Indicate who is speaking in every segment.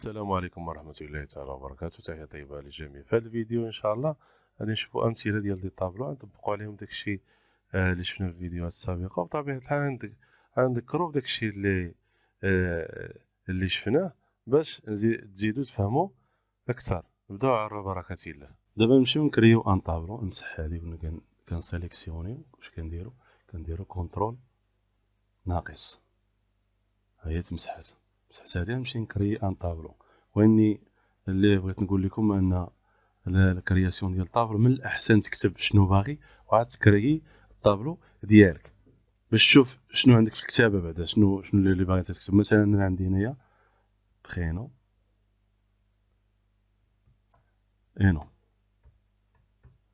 Speaker 1: السلام عليكم ورحمة الله تعالى وبركاته تحية طيبة للجميع في هذا الفيديو إن شاء الله غادي نشوفوا أمثلة ديال دي طابلو نطبقوا عليهم داكشي آه، اللي شفنا في الفيديوهات السابقة وبطبيعة الحال عندك غنذكروا بداكشي اللي آه، اللي شفناه باش تزيدوا تفهموا أكثر نبداو على بركة الله دابا نمشيو نكريو أن طابلو نمسح هادي وكن كنسيليكسيوني واش كنديرو كنديرو كنترول ناقص هي تمسحات بصح حسابي نمشي نكري ان طابلو واني اللي بغيت نقول لكم ان الكرياسيون ديال الطابلو من الاحسن تكتب شنو باغي وعاد تكري الطابلو ديالك باش تشوف شنو عندك في الكتابه بعدا شنو شنو اللي باغي تكتب مثلا انا عندي هنايا تخينو اينو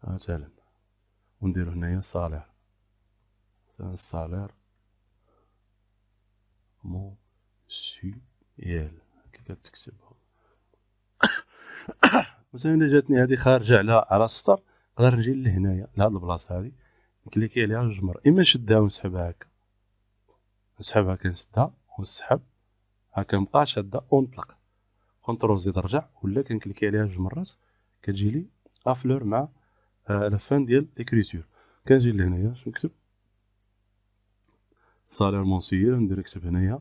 Speaker 1: مثلا ونديرو هنايا صالير مثلا مو سي ال كي كتكتبها مثلا الا جاتني هذه خارجه على على السطر نقدر نجي لهنايا لهاد البلاصه هذه إيه، نكليكي عليها جوج مرات اما نشدها ونسحبها هكا نسحبها هكا نسدها ونسحب هكا نبقى شاده ونطلق كونترول زيد رجع ولا كنكليكي إيه، عليها جوج مرات كتجي لي افلور مع آه، لافان ديال ليكريتور كنجي لهنايا شنو نكتب صالير مونسيير ندير نكتب هنايا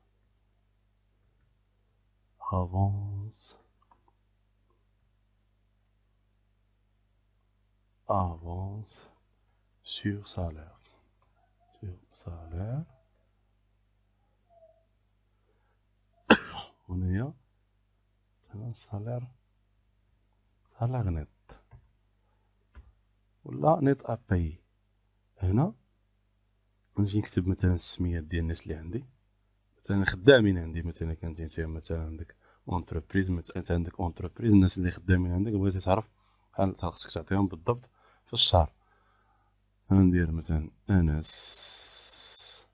Speaker 1: avance, avance sur salaire, sur salaire, هنا سالير سالير نت ولا نت اباي هنا نجي نكتب مثلا السميات ديال الناس اللي عندي مثلا خدامين عندي مثلا كانت مثلا عندك اونتربريز مثلا انت عندك اونتربريز الناس اللي خدامين عندك بغيتي تعرف شحال خاصك تعطيهم بالضبط في الشهر غندير مثلا انس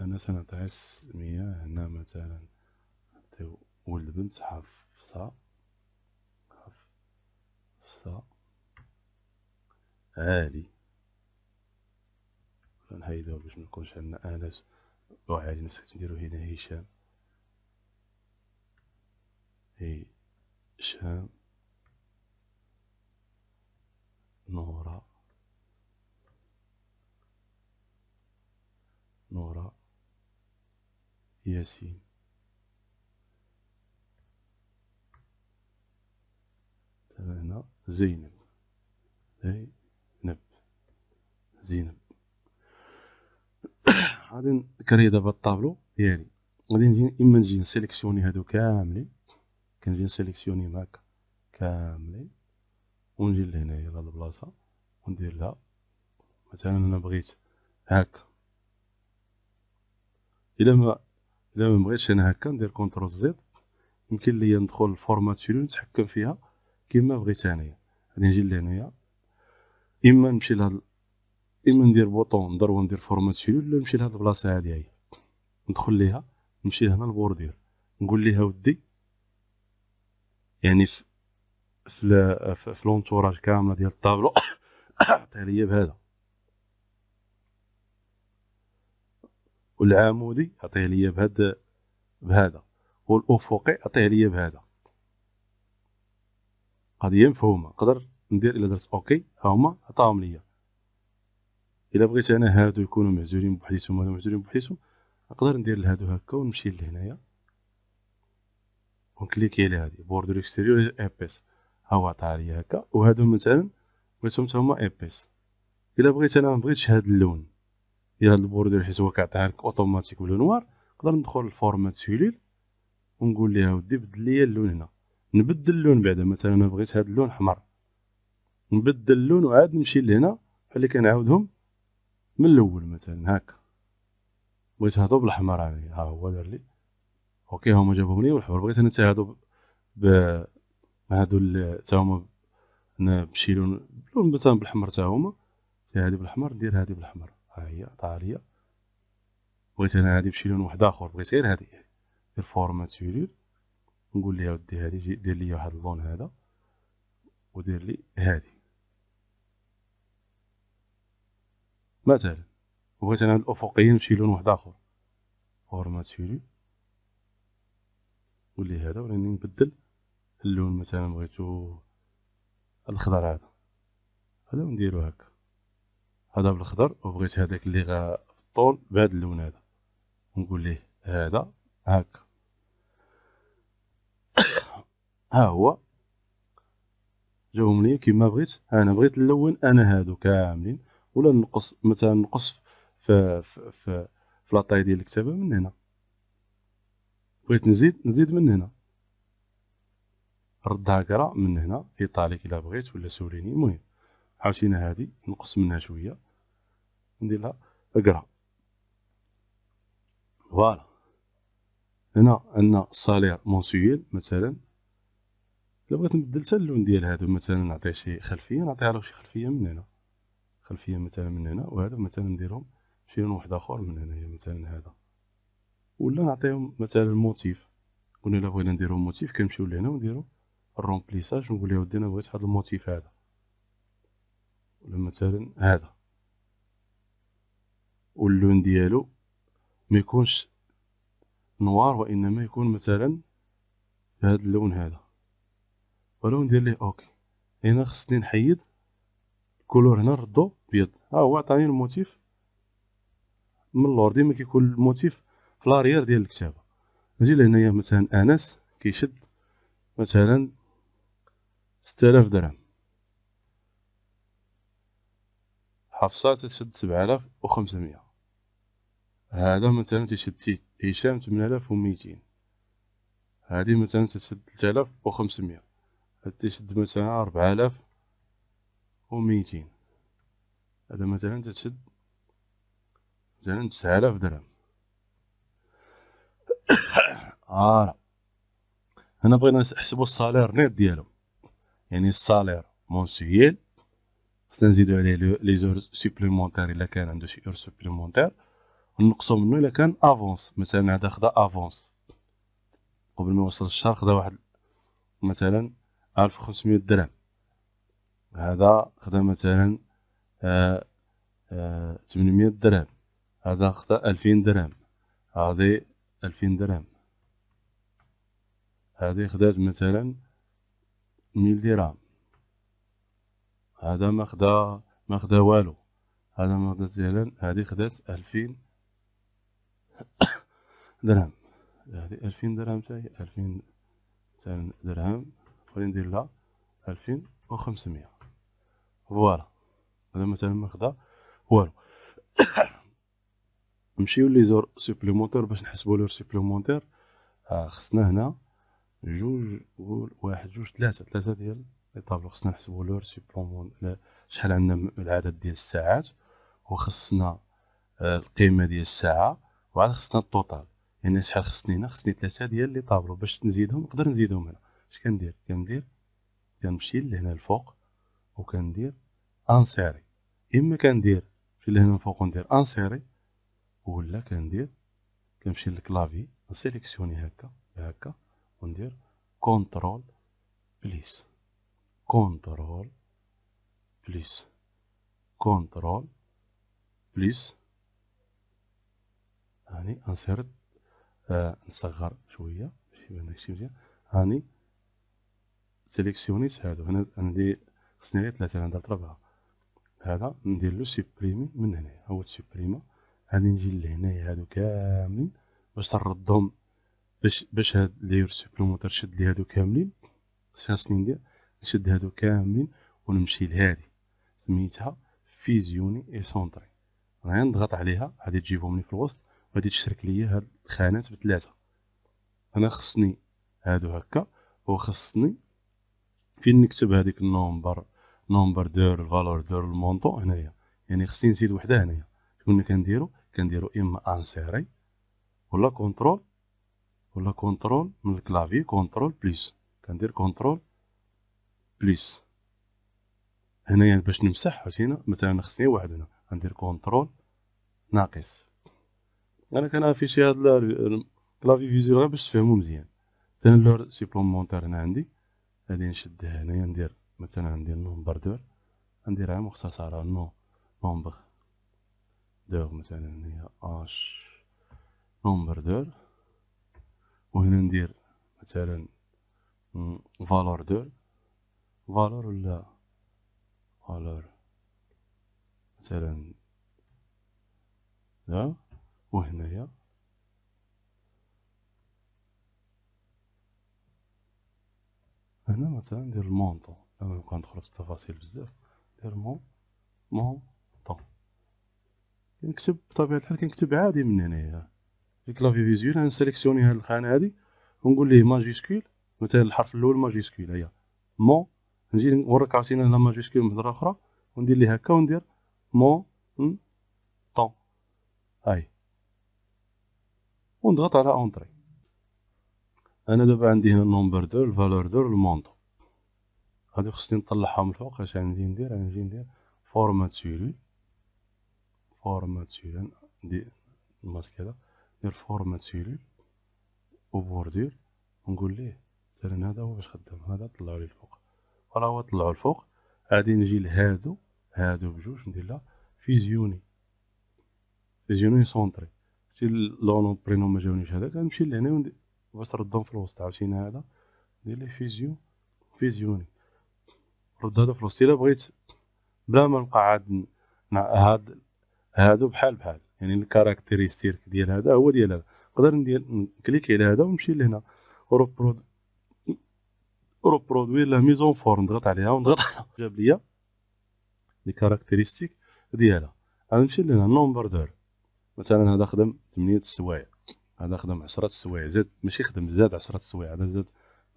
Speaker 1: انس انا تعس مية هنا مثلا نعطيو ولد بنت حفصة حفصة عالي نحيدوها باش منكونش عندنا انس وعالي نفسك نديرو هنا هشام هي شام نورة نورة ياسين هنا زينب زينب زينب غادي نكري دابا الطابلو ديالي غادي نجي اما نجي نسيليكسيوني هادو كاملين كنجي نسيليكسيوني معاك كاملين ونجي لهنايا لهاد البلاصة وندير لها مثلا انا بغيت هاكا الا ما الا ما بغيتش انا هاكا ندير كونترول زد يمكن ليا ندخل شنو نتحكم فيها كيما بغيت انايا غادي نجي لهنايا اما نمشي لهاد اما ندير بوطون وندير فورمات شنو ولا نمشي لهاد البلاصه هادي هي ندخل ليها نمشي لهنا البوردير نقول ليها ودي يعني في في لونتوراج كامله ديال الطابلو عطيها ليا بهذا والعمودي عطيه ليا بهذا بهذا والافقي عطيه ليا بهذا قضيه مفهومه نقدر ندير الى درت اوكي ها هما عطاهم ليا الا بغيت انا هادو يكونوا معزولين بوحديتهم ولا معزولين بوحديتهم نقدر ندير لهادو هكا ونمشي لهنايا ونكليكي على هادي بوردر اكستيريور ايبيس ها هو عطاني هكا وهادو مثلا بغيتهم هما ايبيس الا بغيت انا مبغيتش هاد اللون ديال هاد البوردر حيت هو كيعطيها لك اوتوماتيك بلو نوار نقدر ندخل للفورمات سيلول ونقول ليها ودي بدل ليا اللون هنا نبدل اللون بعدا مثلا انا بغيت هاد اللون احمر نبدل اللون وعاد نمشي لهنا بحال اللي كنعاودهم من الاول مثلا هكا بغيت هادو بالاحمر ها هو دار لي اوكي هما جابهم لي والحوار بغيت انا تهادو ب هادو تا هما بشي لون لون مثلا بالحمر تا هما هادي بالحمر ندير هادي بالحمر ها هي طاليه بغيت انا هادي بشي لون واحد اخر بغيت غير هادي دير فورمات تولير نقول ليها ودي هادي دير لي واحد اللون هذا ودير لي هادي مثلا بغيت انا الافقيين نمشي لون واحد اخر فورمات تولير ولي هذا وراني نبدل اللون مثلا بغيتو الخضر هذا هذا ونديرو هكا هذا بالخضر وبغيت هذاك اللي غا في الطول بهذا اللون هذا ونقول ليه هذا هكا ها هو جاوبني ليا كيما بغيت انا بغيت نلون انا هادو كاملين ولا نقص مثلا نقص في في في, في لاطاي ديال الكتابه من هنا بغيت نزيد نزيد من هنا رد كرا من هنا ايطاليك الى بغيت ولا سوريني المهم عاوتينا هادي نقص منها شويه ندير لها كرا فوالا هنا عندنا الصالير مونسييل مثلا الا بغيت نبدل حتى اللون ديال هادو مثلا نعطيه شي خلفيه نعطيها له شي خلفيه من هنا خلفيه مثلا من هنا وهذا مثلا نديرهم شي لون واحد اخر من هنايا مثلا هذا ولا نعطيهم مثلا موتيف قلنا الا بغينا نديرو موتيف كنمشيو لهنا ونديرو الرومبليساج نقول يا ودي انا بغيت هذا الموتيف هذا ولا مثلا هذا واللون ديالو ما يكونش نوار وانما يكون مثلا بهذا اللون هذا ولو ندير ليه اوكي هنا خصني نحيد الكولور هنا نردو بيض ها هو عطاني الموتيف من اللور ديما كيكون الموتيف في لاريير ديال الكتابه نجي لهنايا مثلا انس كيشد مثلا 6000 درهم حفصه تشد 7500 هذا مثلا تشد هشام 8200 هذه مثلا تشد 3500 هذا تشد مثلا 4200 هذا مثلا تشد مثلا 9000 درهم فوالا آه، هنا بغينا نحسبوا السالير نيت ديالو يعني السالير مونسييل خصنا نزيدو عليه لي زور سوبليمونتير الا كان عنده شي اور سوبليمونتير ونقصو منه الا كان افونس مثلا هذا خدا افونس قبل ما يوصل الشهر خدا واحد مثلا 1500 درهم هذا خدا مثلا آه آه 800 درهم هذا خدا 2000 درهم هذه 2000 درهم هذه خدات مثلا ميل درهم هذا ما خدا ما خدا والو هذا ما مثلا هذه خدات ألفين درهم هذه ألفين درهم تاهي ألفين مثلا درهم غادي ندير لها ألفين وخمسمية فوالا هذا مثلا ما خدا والو نمشيو لي زور سوبليمونتير باش نحسبو لور سوبليمونتير آه، خصنا هنا جوج واحد جوج ثلاثة ثلاثة ديال لي طابلو خصنا نحسبو لور سيبلومون شحال عندنا العدد ديال الساعات وخصنا آه، القيمة ديال الساعة وعاد خصنا التوتال يعني شحال خصني هنا خصني ثلاثة ديال لي طابلو باش نزيدهم نقدر نزيدهم هنا اش كندير كندير كنمشي لهنا الفوق وكندير انسيري اما كندير في لهنا الفوق وندير انسيري ولا كندير كنمشي للكلافي نسيليكسيوني هكا هكا وندير كنترول بليس كنترول بليس كنترول بليس هاني انسيرت آه نصغر شويه باش يبان داكشي مزيان هاني سيليكسيونيس هادو هنا عندي خصني غير ثلاثه درت ربعه هذا ندير لو سوبريمي من هنا هو تسوبريما غادي نجي لهنايا هادو كاملين باش نردهم باش باش هاد لير سوبلومونتير شد لي هادو كاملين اش خاصني ندير نشد هادو كاملين ونمشي لهادي سميتها فيزيوني اي سونتري غادي نضغط عليها غادي تجيبهم لي في الوسط وغادي تشرك ليا هاد الخانات بثلاثه انا خصني هادو هكا وخصني فين نكتب هذيك النومبر نومبر دور الفالور دور المونطو هنايا يعني خصني نزيد وحده هنايا شكون كنديرو كنديرو اما انسيري ولا كونترول ولا كنترول من الكلافي كنترول بليس كندير كنترول بليس هنايا باش نمسح هنا مثلا خصني واحد هنا غندير كنترول ناقص انا كنافيشي هاد الكلافي فيزيو غير باش تفهمو مزيان مثلا لور سيبلومونتير هنا عندي غادي نشدها هنايا ندير مثلا ندير نومبر دور نديرها مختصرة نو نومبر دور مثلا هنايا اش نومبر دور وهنا ندير مثلا فالور دو فالور ولا فالور مثلا لا وهنايا هنا مثلا ندير المونطو لما نبقى ندخل في التفاصيل بزاف ندير مون مونطو كنكتب بطبيعة الحال كنكتب عادي من هنايا في كلافي فيزيول غنسيليكسيوني هاد الخانه هادي ونقول ليه ماجيسكول مثلا الحرف الاول ماجيسكول هيا مون نجي نورك عاوتاني لا ماجيسكول من اخرى وندير ليه هكا وندير مون طون هاي ونضغط على اونتري انا دابا عندي هنا النومبر دو الفالور دو الموندو غادي خصني نطلعها من الفوق اش عندي ندير نجي ندير فورمات سيلي فورمات سيلي ندير الماسك هذا ندير فورما سيلول وبوردير ونقول ليه مثلا هذا هو باش خدام هذا طلعوا لي الفوق راه هو طلعوا الفوق غادي نجي لهادو هادو بجوج ندير لها فيزيوني فيزيوني سونتري شتي لونو برينو ما جاونيش هذاك غنمشي لهنا باش ردهم في الوسط عاوتاني هذا ندير ليه فيزيون فيزيوني رد هذا في الوسط الا بغيت بلا ما نبقى عاد هاد هادو بحال بحال يعني الكاركتيريستيك ديال هذا هو ديال هذا نقدر ندير كليك على هذا ونمشي لهنا روبرود روبرودوير لا ميزون فور نضغط عليها ونضغط جاب ليا لي كاركتيريستيك ديالها غنمشي لهنا نومبر دور مثلا هذا خدم 8 السوايع هذا خدم 10 السوايع زاد ماشي خدم زاد 10 السوايع هذا زاد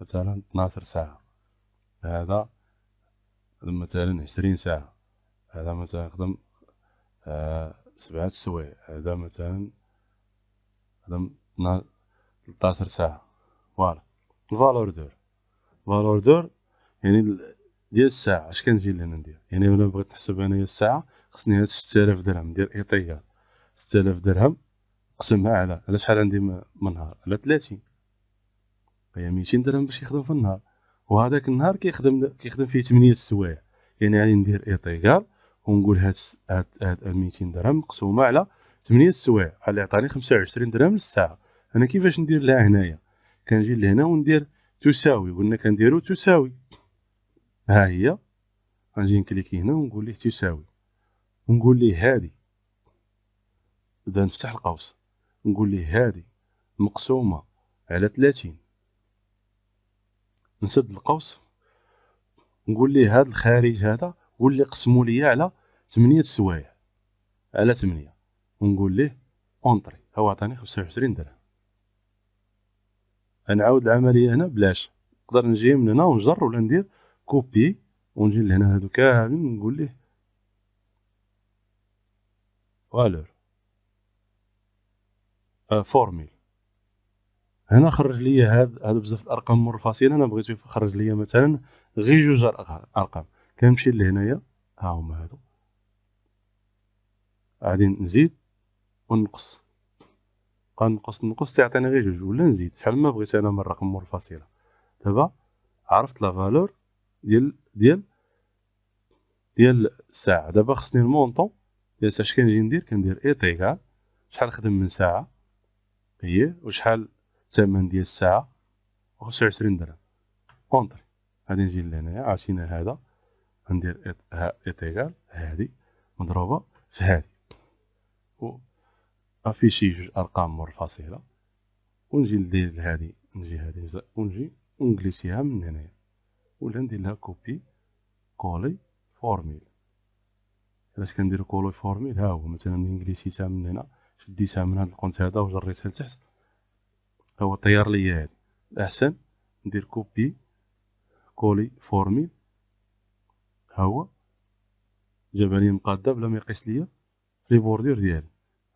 Speaker 1: مثلا 12 ساعه هذا خدم مثلا 20 ساعه هذا مثلا خدم آه سبعة سوايع هذا مثلا هذا نهار 13 ساعة فوالا الفالور دور الفالور دور يعني ديال الساعة اش كنجي لهنا ندير يعني انا بغيت نحسب انايا الساعة خصني هاد 6000 درهم ندير اعطيال 6000 درهم نقسمها على على شحال عندي من نهار على 30 هي 200 درهم باش يخدم في النهار وهذاك النهار كيخدم كيخدم فيه 8 السوايع يعني غادي ندير اعطيال ونقول هاد هاد 200 درهم مقسومه على 8 سوايع اللي عطاني 25 درهم للساعه انا كيفاش ندير لها هنايا كنجي لهنا وندير تساوي قلنا كنديرو تساوي ها هي غنجي نكليكي هنا ونقول ليه تساوي ونقول ليه هادي إذا نفتح القوس نقول ليه هادي مقسومه على 30 نسد القوس نقول ليه هاد الخارج هذا واللي قسموا لي على 8 سوايع على 8 ونقول ليه اونطري هو عطاني 25 درهم نعاود العمليه هنا بلاش نقدر نجي من هنا ونجر ولا ندير كوبي ونجي لهنا هادو كاملين نقول ليه فالور آه، فورميل هنا خرج لي هاد هادو بزاف الارقام من انا بغيت يخرج لي مثلا غير جوج ارقام كنمشي لهنايا ها هما هادو غادي نزيد ونقص غنقص نقص تيعطيني غير جوج ولا نزيد شحال ما بغيت انا من الرقم مور دابا عرفت لا فالور ديال ديال ديال الساعه دابا خصني المونطون ديال الساعه اش كنجي ندير كندير ايتيغال شحال خدم من ساعه هي وشحال الثمن ديال الساعه 25 درهم كونتر غادي نجي لهنايا عرفتينا هذا غندير ايتيغال هادي مضروبة في هادي و افيشي جوج ارقام مور ونجي ندير لهادي نجي هادي ونجي ونجلسيها من هنايا ولا ندير لها كوبي كولي فورميل علاش كندير كولي فورميل ها هو مثلا من نجلسيتها من هنا شديتها من هاد القنت هذا وجريتها لتحت هو طير ليا هادي الاحسن ندير كوبي كولي فورميل ها هو جابني مقاده بلا ما يقيس ليا لي بوردير ديالي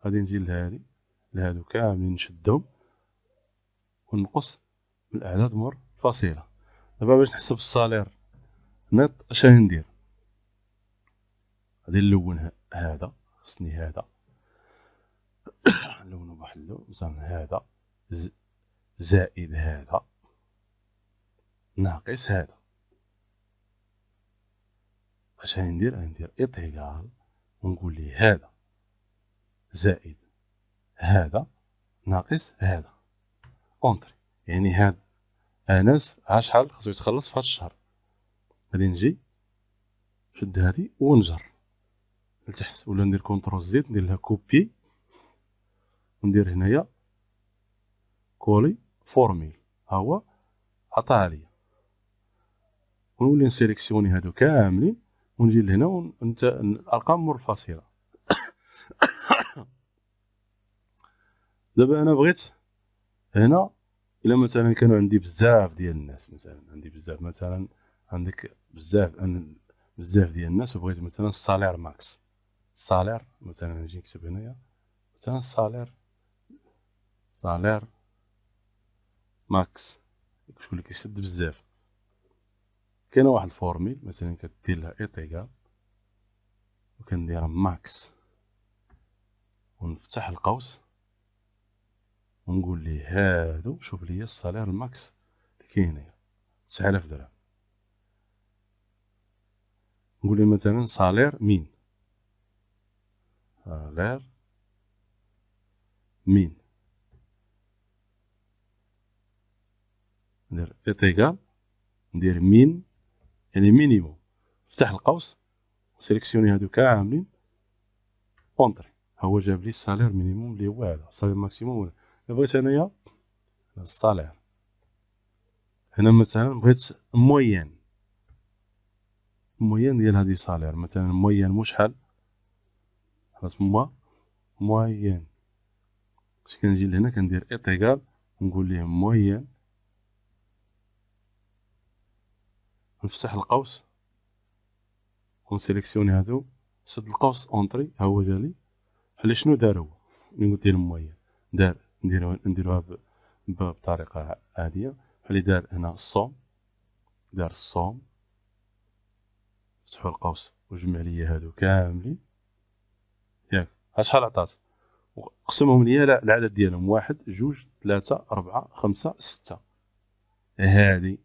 Speaker 1: غادي نجي لهادي لهادو كاملين نشدهم ونقص من الاعداد مر الفصيله دابا باش نحسب الصالير نت اش ندير غادي نلون هذا خصني هذا بواحد اللون مثلا هذا زائد هذا ناقص هذا اش غندير غندير ايتيغال ونقول لي هذا زائد هذا ناقص هذا اونتري يعني هذا انس شحال خصو يتخلص في هذا الشهر غادي نجي نشد هذه ونجر لتحت ولا ندير كونترول زيد ندير لها كوبي وندير هنايا كولي فورميل ها هو عطاها ليا ونولي نسيليكسيوني هادو كاملين ونجي لهنا وانت الارقام منفصله دابا انا بغيت هنا الا مثلا كانوا عندي بزاف ديال الناس مثلا عندي بزاف مثلا عندك بزاف بزاف ديال الناس وبغيت مثلا السالير ماكس السالير مثلا نجي نكتب هنايا مثلا السالير السالير ماكس شكون اللي كيشد بزاف كاينه واحد الفورميل مثلا كدير لها ايطيكال وكندير ماكس ونفتح القوس ونقول لي هادو شوف لي الصالير الماكس اللي كاين هنايا 9000 درهم نقول لي مثلا صالير مين صالير مين ندير ايتيغال ندير مين يعني مينيموم افتح القوس سيليكسيوني هادو كاع عاملين اونتري هو جاب لي السالير مينيموم اللي هو هذا السالير ماكسيموم بغيت انايا السالير هنا مثلا بغيت موين موين ديال هادي السالير مثلا موين مو شحال خلاص تما موين باش كنجي لهنا كندير ايتيغال نقول ليه موين نفتح القوس ونسيليكسيوني هادو سد القوس اونتري ها هو جالي حل شنو دار هو من قلت ليه المويه دار نديروها نديروها بطريقه عاديه حلي دار هنا الصوم دار الصوم فتحوا القوس وجمع ليا هادو كاملين ياك شحال عطات قسمهم ليا العدد ديالهم واحد جوج ثلاثة أربعة خمسة ستة هادي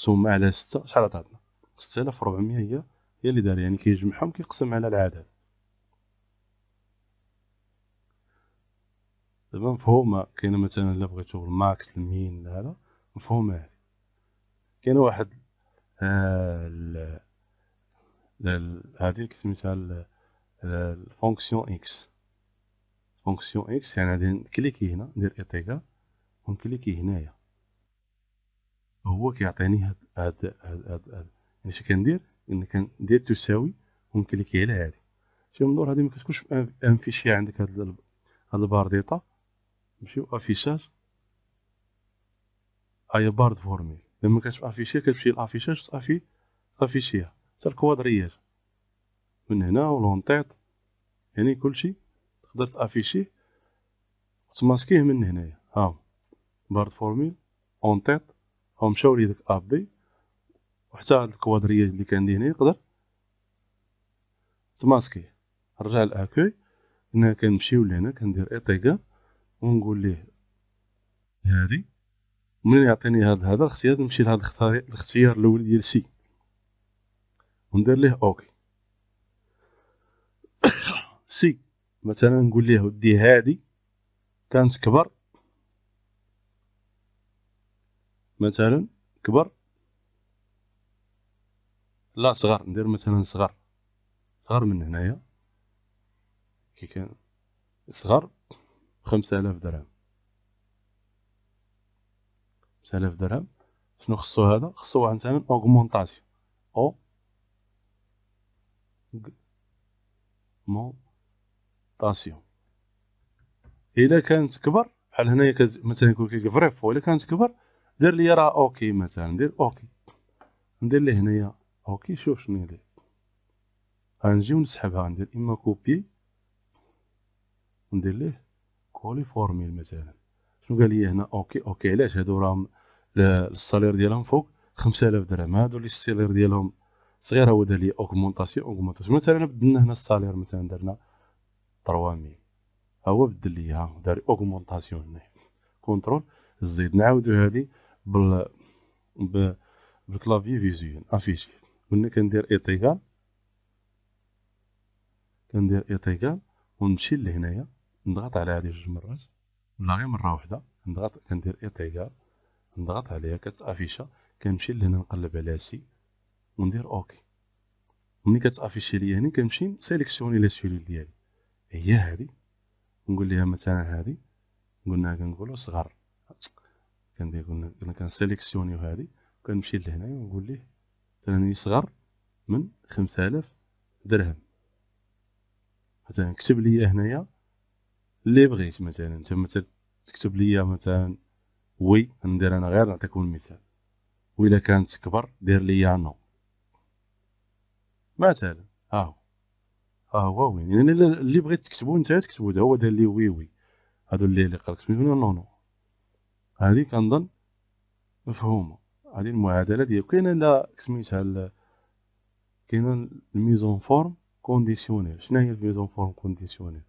Speaker 1: مقسوم على 6 شحال عطاتنا 6400 هي هي اللي دار يعني كيجمعهم كيقسم على العدد دابا مفهومه كاينه مثلا الا بغيتو الماكس المين هذا مفهومه هادي كاينه واحد آه، هذه كسميتها الفونكسيون اكس فونكسيون اكس يعني غادي نكليكي هنا ندير ايتيكال ونكليكي هنايا هو كيعطيني هاد هاد هاد هاد, هاد. يعني شنو كندير ان كندير تساوي ونكليكي على هادي شوف من دور هادي ما كتكونش فيشي عندك هاد هاد البار ديطا نمشيو افيشاج اي بارد فورميل لما كتشوف افيشي كتمشي لافيشاج تافي افيشيها حتى الكوادرياج من هنا ولونطيط يعني كلشي تقدر تافيشيه وتماسكيه من هنايا ها بارد فورميل تيت هو مشاو لي داك بي وحتى هاد الكوادرياج اللي كان هنا يقدر تماسكي نرجع لاكوي هنا كنمشيو لهنا كندير تيغا ونقول ليه هادي ملي يعطيني هاد هذا خصني نمشي لهاد الاختيار الاول ديال سي وندير ليه اوكي سي مثلا نقول ليه ودي هادي كانت كبر مثلا كبر لا صغار ندير مثلا صغار صغار من هنايا كي كان صغار خمسة آلاف درهم خمسة آلاف درهم شنو خصو هذا خصو واحد مثلا اوغمونطاسيون او مونطاسيون الا كانت كبر بحال هنايا مثلا يكون كيك فريفو الا كانت كبر دير لي راه اوكي مثلا ندير اوكي ندير ليه هنايا اوكي شوف شنو يدير غنجي ونسحبها ندير اما كوبي وندير ليه كولي فورميل مثلا شنو قال لي هنا اوكي اوكي علاش هادو راهم السالير ديالهم فوق 5000 درهم هادو لي السالير ديالهم صغير هو دار لي اوغمونطاسيون اوغمونطاسيون مثلا بدلنا هنا السالير مثلا درنا 300 هو بدل ليها دار اوغمونطاسيون هنا كونترول زيد نعاودو هادي بال بالكلافي فيزيون افيشي آه، قلنا كندير ايتيكال كندير ايتيكال ونمشي لهنايا نضغط على هذه جوج مرات ولا غير مره واحده نضغط كندير ايتيكال نضغط عليها كتافيشا كنمشي لهنا نقلب على سي وندير اوكي ملي كتافيشي ليا هنا كنمشي نسيليكسيوني لي سيلول ديالي هي هذه نقول لها مثلا هذه قلنا كنقولوا صغر كندير انا كنسيليكسيونيو هادي وكنمشي لهنايا ونقول ليه مثلا صغر من 5000 درهم مثلا كتب لي هنايا اللي بغيت مثلا انت مثلا تكتب لي مثلا وي ندير انا غير نعطيكم المثال الا كانت كبر دير لي نو مثلا ها هو ها هو وين يعني اللي بغيت تكتبو نتا تكتبو هو دار لي وي وي هادو اللي اللي قالك سميتو نو نو هذه كنظن مفهومه هذه المعادله ديال كاينه لا سميتها كاينه الميزون فورم كونديسيونيل شنو هي الميزون فورم كونديسيونيل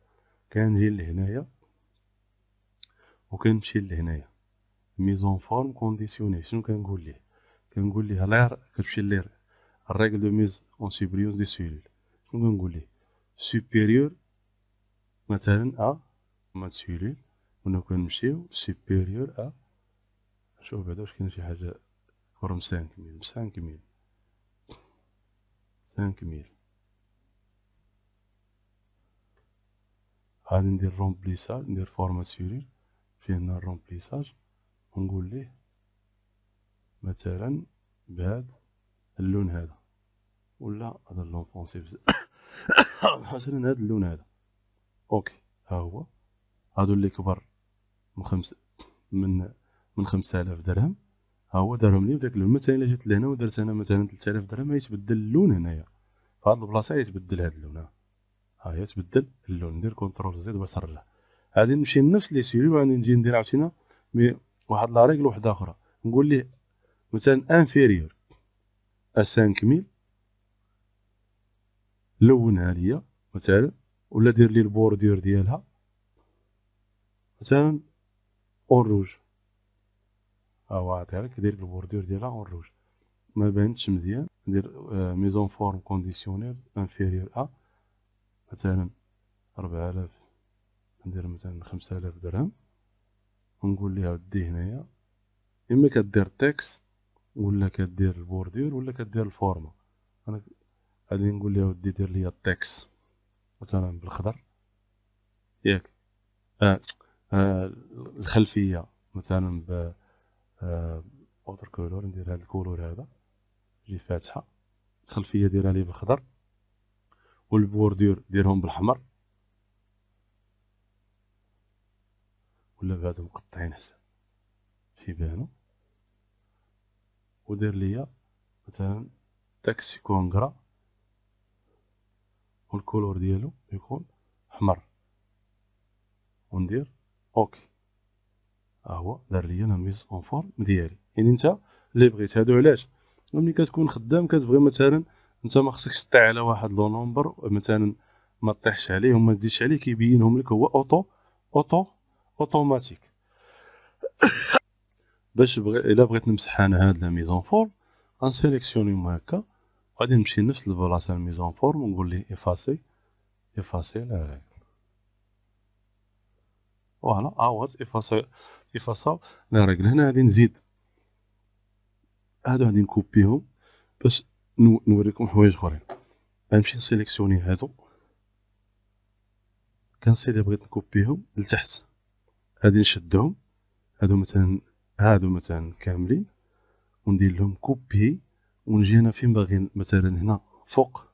Speaker 1: كنجي لهنايا وكنمشي لهنايا ميزون فورم كونديسيونيل شنو كنقول ليه كنقول ليه لير كتمشي لير الريغل دو ميز اون سوبريون دي سيلول شنو كنقول ليه سوبيريور مثلا ا مات سيلول ونو كنمشيو سوبيريور ا شوف بعدا واش كاين شي حاجة فرم سانك ميل بسانك ميل سانك ميل غادي ندير رومبليساج ندير فورما سيرير فيه هنا الرومبليساج ونقول ليه مثلا بهاد اللون هذا ولا هذا اللون فونسي مثلا هاد اللون هذا اوكي ها هو هادو اللي كبر من خمسة من من 5000 درهم ها هو دارهم لي وداك اللون مثلا الا جات لهنا ودرت انا مثلا 3000 درهم يتبدل اللون هنايا فهاد البلاصه يتبدل هاد اللون ها يتبدل اللون ندير كونترول زيد باش نرجع غادي نمشي لنفس لي سيري وغادي نجي ندير عاوتاني مي واحد لا ريغل وحده اخرى نقول ليه مثلا انفيريور ا 5000 لونها ليا مثلا ولا دير لي البوردور ديالها مثلا اون روج واعطيها لك دير البوردور ديالها اون روج ما بانتش مزيان ندير ميزون فورم كونديسيونير انفيريور ا مثلا 4000 ندير مثلا 5000 درهم ونقول ليها ودي هنايا اما كدير تيكس ولا كدير البوردور ولا كدير الفورما انا غادي نقول ليها ودي دير ليا التيكس مثلا بالخضر ياك آه. آه الخلفيه مثلا آه، اوتر كولور ندير هذا الكولور هذا جي فاتحه الخلفيه ديرها لي بالخضر والبوردور ديرهم بالحمر ولا بهادو مقطعين حسن في بالو ودير ليا مثلا تاكسي كونغرا والكولور ديالو يكون احمر وندير اوكي ها اه هو دار ليا انا ميز اون فورم ديالي يعني انت اللي بغيت هادو علاش ملي كتكون خدام كتبغي مثلا انت ما خصكش تطيح على واحد لو نومبر مثلا ما طيحش عليه وما تزيدش عليه كيبينهم لك هو اوتو اوتو اوتوماتيك باش بغي الا بغيت نمسح انا هاد لا ميزون فورم مو هكا وغادي نمشي لنفس البلاصه الميزون فورم ونقول ليه افاسي افاسي لا فوالا اوت آه، افاسا افاسا نرجل هنا غادي نزيد هادو غادي نكوبيهم باش نوريكم حوايج اخرين غنمشي نسيليكسيوني هادو كنسيلي بغيت نكوبيهم لتحت غادي نشدهم هادو مثلا هادو مثلا كاملين وندير لهم كوبي ونجي هنا فين باغي مثلا هنا فوق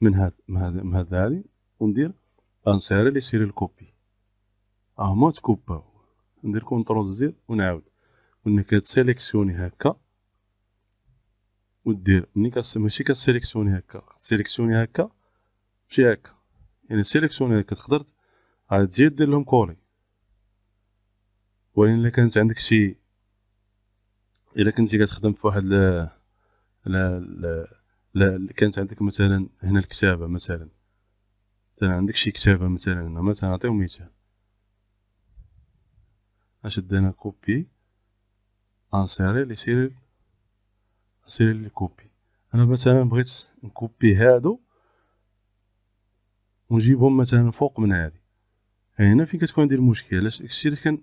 Speaker 1: من هاد من هاد هادي وندير انسيري لي سيري الكوبي هما تكوباو ندير كونترول زير ونعاود انك تسيليكسيوني هكا ودير ملي كس... ماشي كسيليكسيوني هكا سيليكسيوني هكا ماشي هكا يعني سيليكسيوني هكا تقدر تجي دير لهم كولي ولكن الا كانت عندك شي الا كنتي كتخدم في واحد ل... ل... ل... ل... كانت عندك مثلا هنا الكتابه مثلا مثلا عندك شي كتابه مثلا هنا مثلا نعطيو مثال اشد هنا كوبي انسيري لي سيري انسيري لي كوبي انا مثلا بغيت نكوبي هادو ونجيبهم مثلا فوق من هادي هنا فين كتكون عندي المشكل علاش داكشي اللي كان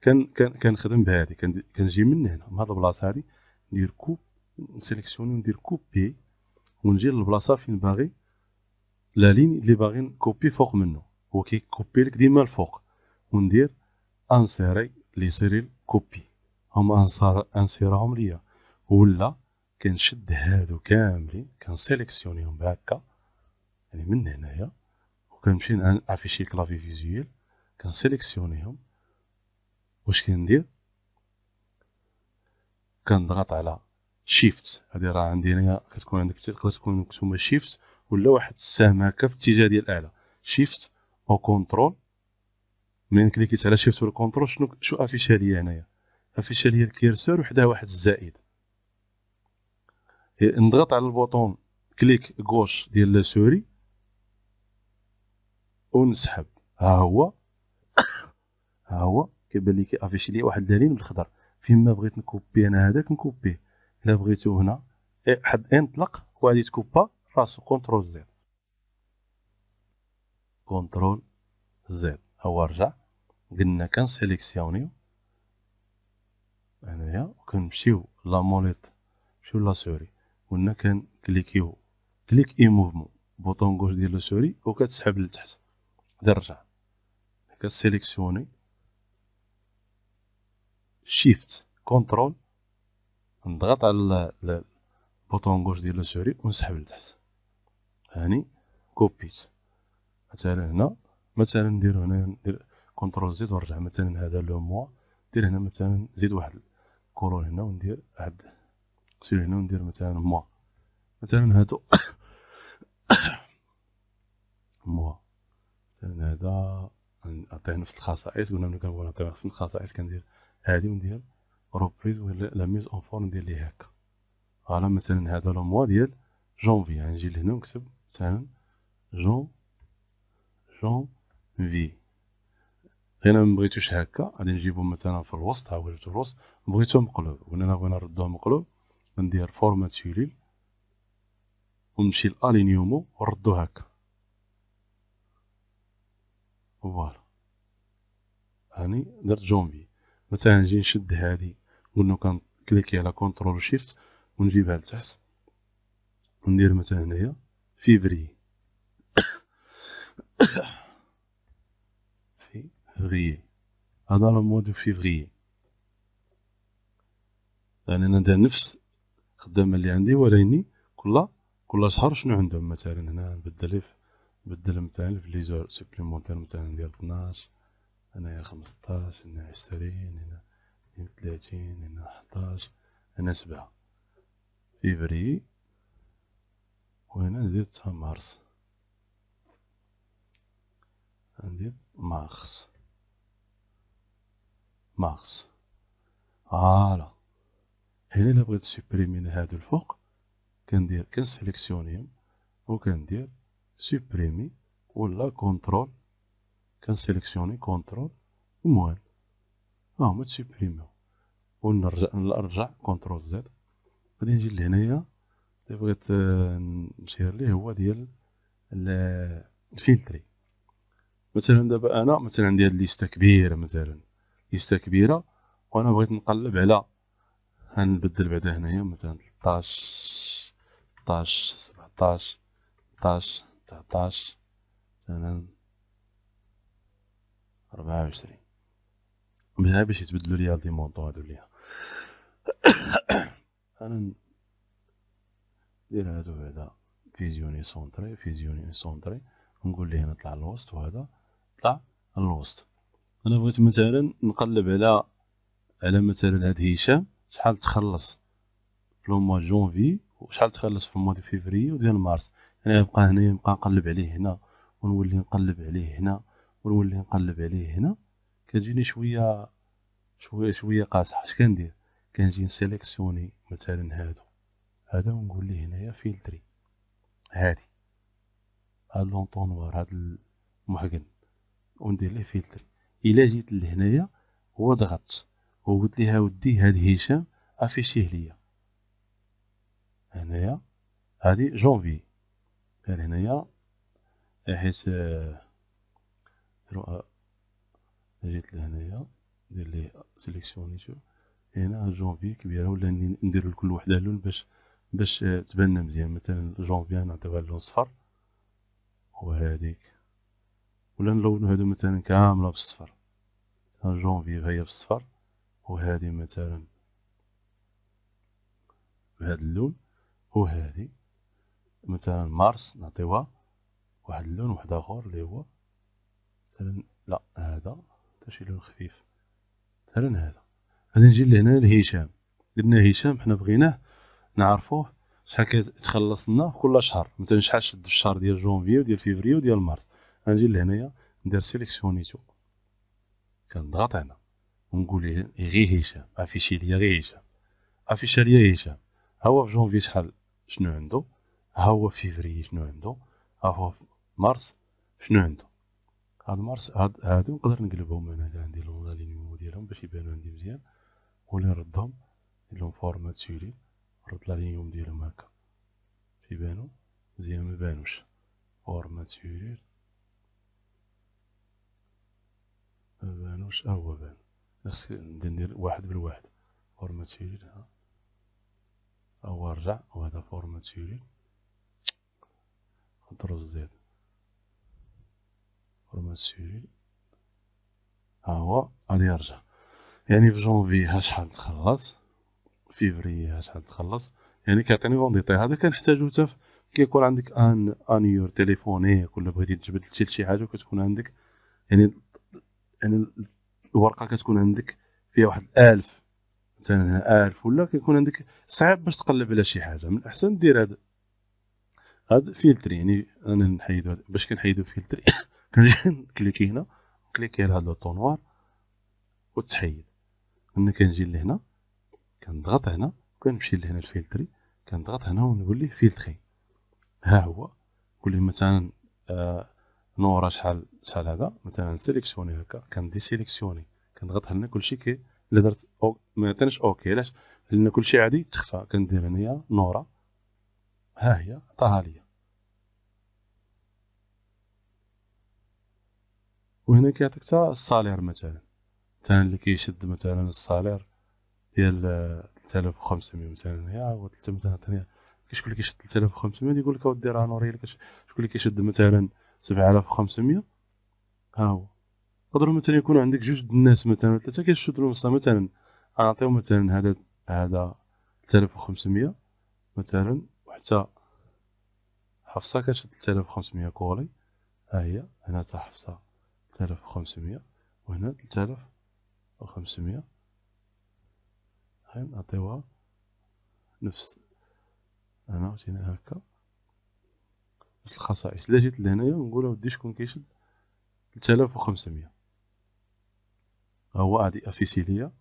Speaker 1: كان كنخدم بهادي كنجي من هنا من هاد البلاصه هادي ندير كوب نسيليكسيوني وندير كوبي ونجي للبلاصه فين باغي لا لين اللي باغي نكوبي فوق منه هو كيكوبي لك ديما الفوق وندير انسيري لسيريل كوبي هما انصار انصيرهم ليا ولا كنشد هادو كاملين كنسيليكسيونيهم بهكا يعني من هنايا وكنمشي نافيشي كلافي فيزيويل كنسيليكسيونيهم واش كندير كنضغط على شيفت هادي راه عندي هنايا كتكون عندك تقدر تكون مكتوبه شيفت ولا واحد السهم هكا في الاتجاه ديال الاعلى شيفت او كونترول ملي كليكيت على شيفت والكونترول شنو شو افيشا لي هنايا افيشا الكيرسور وحده واحد الزائد نضغط على البوطون كليك غوش ديال لا سوري ونسحب ها هو ها هو كيبان لي كافيشي لي واحد الدليل بالخضر فين ما بغيت نكوبي انا هذاك نكوبيه الا بغيتو هنا إيه، حد انطلق وغادي تكوبا راسو كونترول زيد كونترول زيد هو رجع قلنا كنسيليكسيونيو هنايا كنمشيو لا موليت نمشيو لا سوري قلنا كنكليكيو كليك اي موفمون بوطون غوش ديال سوري وكتسحب لتحت درجة كتسيليكسيوني شيفت كنترول نضغط على البوطون غوش ديال سوري ونسحب لتحت هاني كوبيت مثلا هنا مثلا ندير هنا ندير كنترول زد ونرجع مثلا هذا لو موا دير هنا مثلا زيد واحد كولون هنا وندير واحد سير هنا وندير مثلا موا مثلا هادو موا مثلا هذا نعطيه نفس الخصائص قلنا ملي كنبغي نعطيه نفس الخصائص كندير هادي وندير روبريز ولا لا ميز اون فور ندير ليه هكا فوالا مثلا هذا لو موا ديال جونفي يعني نجي لهنا ونكتب مثلا جون جون في هنا ما بغيتوش هكا غادي نجيبو مثلا في الوسط ها هو في الوسط بغيتو مقلوب وهنا بغينا نردوه مقلوب ندير فورمات سيليل ونمشي لالينيومو ونردو هكا فوالا هاني درت جونفي مثلا نجي نشد هادي قلنا كنكليكي على كونترول شيفت ونجيبها لتحت وندير مثلا هنايا فيفري février. هذا لو مو دو de يعني انا ندير نفس الخدمه اللي عندي وريني كل كل شهر شنو عندهم مثلا هنا نبدل نبدل مثلا في لي زور سوبليمونتير مثلا ديال 12 هنايا 15 هنا 20 هنا 30 هنا 11 هنا 7 فيفري وهنا نزيد مارس ندير مارس مارس فوالا هنا الا بغيت سوبريمي من هادو الفوق كندير كنسليكسيونيهم وكندير سوبريمي ولا كونترول كنسليكسيوني كونترول المهم ها هما تسوبريميو ونرجع نرجع كونترول زد غادي نجي لهنايا اللي بغيت آه، نشير ليه هو ديال آه، الفيلتري مثلا دابا انا مثلا عندي هاد ليسته كبيره مثلا ليستا كبيره وانا بغيت نقلب على هنبدل بعدا هنايا مثلا 13 16 17 16 19 مثلا 24 بها باش يتبدلوا ليا لي مونطون هادو ليها انا ندير هادو بعدا فيزيوني سونتري فيزيوني سونتري نقول ليه نطلع الوسط وهذا طلع الوسط انا بغيت مثلا نقلب على على مثلا هاد هشام شحال تخلص في لو موا جونفي وشحال تخلص في الموا ديال فيفري وديال مارس انا يعني نبقى هنا نبقى نقلب عليه هنا ونولي نقلب عليه هنا ونولي نقلب عليه هنا كتجيني شويه شويه شويه قاصحه اش كندير كنجي نسيليكسيوني مثلا هادو هذا ونقول ليه هنايا فيلتري هادي هاد لونطونوار هاد المحقن وندير ليه فيلتري الى جيت لهنايا وضغطت وقلت لها ودي هاد هشام افيشيه ليا هنايا هادي جونفي كان هنايا حيت جيت لهنايا ندير ليه سيليكسيوني شوف هنا جونفي كبيره ولا ندير لكل وحده لون باش باش تبان مزيان مثلا جونفي نعطيوها لون صفر وهذيك ولا نلون هادو مثلا كامله بالصفر جونفي هي بالصفر وهذه مثلا بهذا اللون وهذه مثلا مارس نعطيوها واحد اللون واحد اخر اللي هو مثلا لا هذا حتى شي لون خفيف مثلا هذا غادي نجي لهنا لهشام قلنا هشام حنا بغيناه نعرفوه شحال كيتخلص لنا كل شهر مثلا شحال شد في الشهر ديال جونفي وديال فيفري وديال مارس غنجي لهنايا ندير سيليكسيونيتو كنضغط هنا ونقول ليه إيه غير هشام افيشي ليا غير هشام افيشي ليا هشام ها هو في جونفي شحال شنو عندو ها هو في فيفري شنو عندو ها هو في مارس شنو عندو هاد مارس هاد هادو نقدر نقلبهم انا ندير عندي لون لينيو ديالهم باش يبانو عندي مزيان ولا نردهم لهم فورمات سولي نرد لا لينيوم ديالهم هكا يبانو مزيان ميبانوش فورمات سولي مانوش اه، هو بان خصك ندير واحد بالواحد فورماتيري ها هو رجع وهذا فورماتيري كنترول زد فورماتيري ها هو غادي يرجع يعني في جونفي ها شحال تخلص فيفري ها شحال تخلص يعني كيعطيني فونديطي هذا كنحتاجو حتى كيكون عندك ان انيور تيليفونيك ولا بغيتي تجبد شي حاجه وكتكون عندك يعني يعني الورقه كتكون عندك فيها واحد 1000 مثلا هنا 1000 ولا كيكون عندك صعيب باش تقلب على شي حاجه من الاحسن دير هذا هذا فيلتر يعني انا نحيدو باش كنحيدو فيلتر كليكي هنا كليكي على هذا لوطو وتحيد انا كنجي لهنا كنضغط هنا وكنمشي لهنا الفيلتري كنضغط هنا ونقول ليه فلتري ها هو كل مثلا آه نورا شحال شحال هذا مثلا سيليكسيوني هكا دي سيليكسيوني كنضغط هنا كلشي كي الا درت أو... ما عطيناش اوكي علاش لان كلشي عادي تخفى كندير هنايا نورا ها هي عطاها ليا وهنا كيعطيك حتى الصالير مثلا مثلا اللي كيشد مثلا الصالير ديال 3500 مثلا هي هو 300 مثلا كيشكون اللي كيشد 3500 يقول لك اودي راه نوري شكون اللي كيشد مثلا 7500 ها هو قدروا مثلا يكون عندك جوج الناس مثلا ثلاثه كيشدوا الوصله مثلا نعطيو مثلا هذا هذا 3500 مثلا وحتى حفصه كتشد 3500 كولي ها هي هنا تاع حفصه 3500 وهنا 3500 هاي نعطيوها نفس انا عطينا هكا نفس الخصائص الا جيت لهنايا نقول اودي شكون كيشد 3500 هو هادي افيسيليا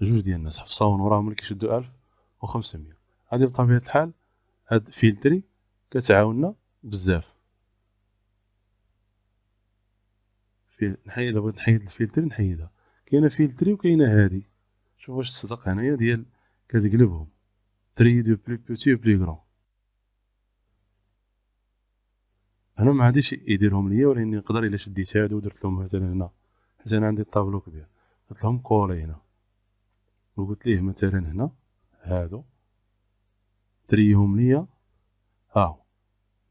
Speaker 1: جوج ديال الناس حفصاون وراهم اللي كيشدو 1500 هادي بطبيعه الحال هاد فيلتري كتعاوننا بزاف في نحيد بغيت نحيد الفيلتري نحيدها كاينه فيلتري وكاينه هادي شوف واش تصدق هنايا ديال كتقلبهم تري دو بلو بوتي بلو غران انا ما عنديش يديرهم ليا ولكن نقدر الا شديت هادو ودرت لهم مثلا هنا حيت انا عندي الطابلو كبير درت لهم كولي هنا وقلت ليه مثلا هنا هادو تريهم ليا هاو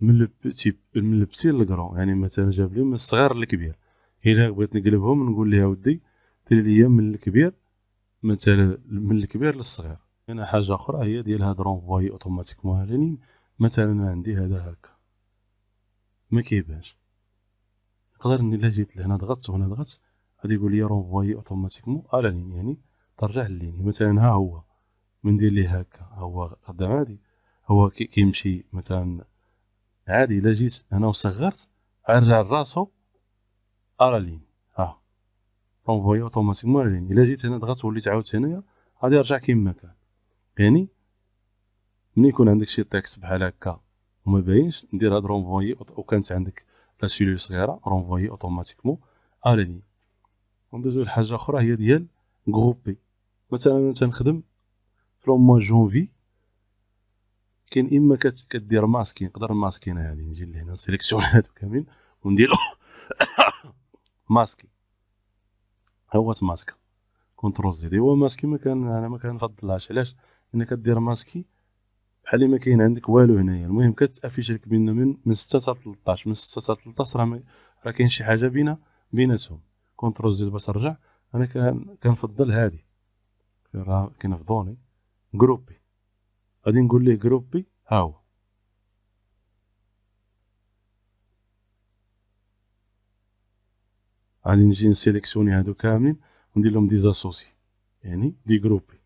Speaker 1: من البتي من البتي للكرون يعني مثلا جاب لي من الصغير للكبير الا بغيت نقلبهم نقول لها ودي دير ليا من الكبير مثلا من الكبير للصغير هنا حاجه اخرى هي ديال هاد رونفوي اوتوماتيكمون مثلا عندي هذا هكا ما كيبانش يقدر اني الا جيت لهنا ضغطت وهنا ضغطت غادي يقول لي رونفوي اوتوماتيكمون على آه، لين يعني ترجع للين مثلا ها هو من ندير ليه هكا هو خدام عادي هو كيمشي مثلا عادي الا جيت هنا وصغرت ارجع لراسو على آه، لين ها رونفوي اوتوماتيكمون على لين الا جيت هنا ضغطت وليت عاودت هنايا غادي يرجع كيما كان يعني ملي يكون عندك شي تاكس بحال هكا وما باينش ندير هاد رونفوي وكانت عندك لاسيلي صغيره رونفوي اوتوماتيكمون الاني وندوزو لحاجه اخرى هي ديال غروبي مثلا انا تنخدم في لو جونفي كاين اما كدير ماسكين نقدر ماسكين هادي نجي لهنا نسيليكسيون هادو كاملين وندير ماسكي هو ماسك كونترول زيد هو ماسكي ما كان انا ما كنفضلهاش علاش انك كدير ماسكي بحال ما كاين عندك والو هنايا المهم كتافيش لك بين من من 6 حتى 13 من 6 حتى 13 راه راه كاين شي حاجه بينا بيناتهم كونترول زد باش نرجع انا كنفضل هذه راه كنفضوني جروبي غادي نقول ليه جروبي ها هو غادي نجي نسيليكسيوني هادو كاملين وندير لهم ديزاسوسي يعني دي جروبي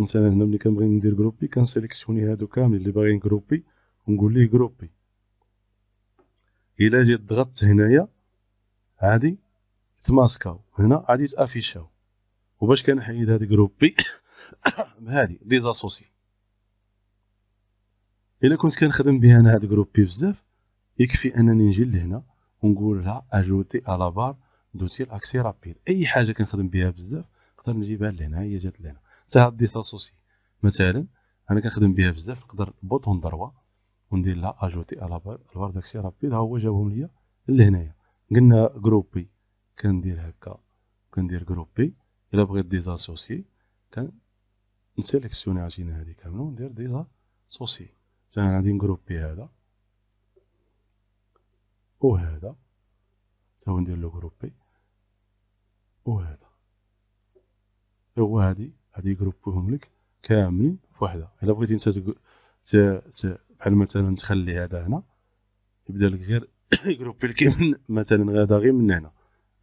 Speaker 1: مثلا انا هنا ملي كنبغي ندير جروبي كنسيليكسيوني هادو كاملين اللي باغيين جروبي ونقول ليه جروبي الا جيت ضغطت هنايا عادي تماسكاو هنا عادي تافيشاو وباش كنحيد هاد جروبي بهادي ديزاسوسي الا كنت كنخدم بها انا هاد جروبي بزاف يكفي انني نجي لهنا ونقول لها اجوتي على بار دوتي الاكسي رابيد اي حاجه كنخدم بها بزاف نقدر نجيبها لهنا هي جات لهنا حتى هاد ديساسوسي مثلا انا كنخدم بها بزاف نقدر بوطون دروا وندير لها اجوتي على داكسي رابيد ها هو جابهم ليا لهنايا قلنا جروبي كندير هكا كندير جروبي الا بغيت ديزاسوسي كان نسيليكسيوني عجينه هادي كامله وندير ديزاسوسي مثلا غادي نجروبي هذا وهذا تو ندير لو جروبي وهذا هو هادي غادي يجروبوهم لك كاملين في وحده الا بغيتي انت بحال مثلا تخلي هذا هنا يبدا لك غير يجروبي لك من مثلا هذا غير من هنا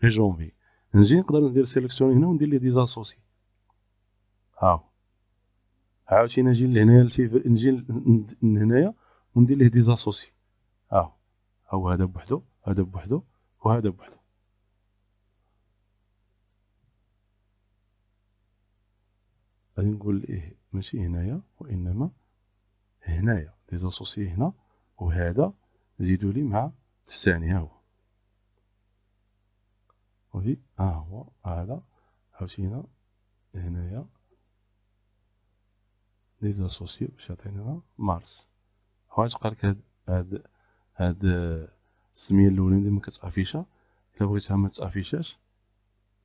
Speaker 1: غير جونفي نجي نقدر ندير سيليكسيون هنا وندير لي ديزاسوسي هاو عاوتاني نجي لهنايا نجي من هنايا وندير ليه ديزاسوسي هاو هو هذا بوحدو هذا بوحدو وهذا بوحدو غادي نقول إيه ماشي هنايا وإنما هنايا لي زاسوسي هنا وهذا زيدوا لي مع تحساني ها هو وهي ها آه هو هذا عاوتاني هنا هنايا زاسوسي باش يعطينا مارس حوايج لك هاد هاد هاد السميه الاولين ديما كتافيشا الا بغيتها ما تافيشاش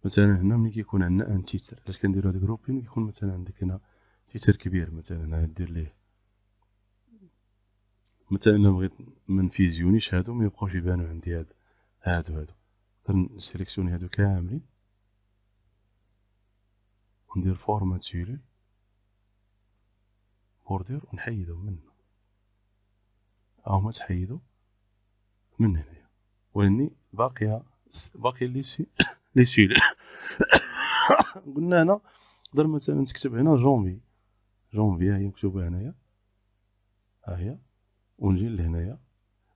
Speaker 1: مثلا هنا ملي كيكون عندنا ان تيتر علاش كنديرو هاد جروبين كيكون مثلا عندك هنا تيتر كبير مثلا هنا دير ليه مثلا الا بغيت ما هادو ميبقاوش يبانو عندي هاد هادو هادو نقدر نسيليكسيوني هادو كاملين وندير فورمات سيلي بوردير ونحيدهم هنا هما تحيدو من هنايا ولاني باقيه باقي لي سي لي سيل قلنا هنا نقدر مثلا تكتب هنا جونفي جونفي ها هي مكتوبه هنايا ها هي ونجي لهنايا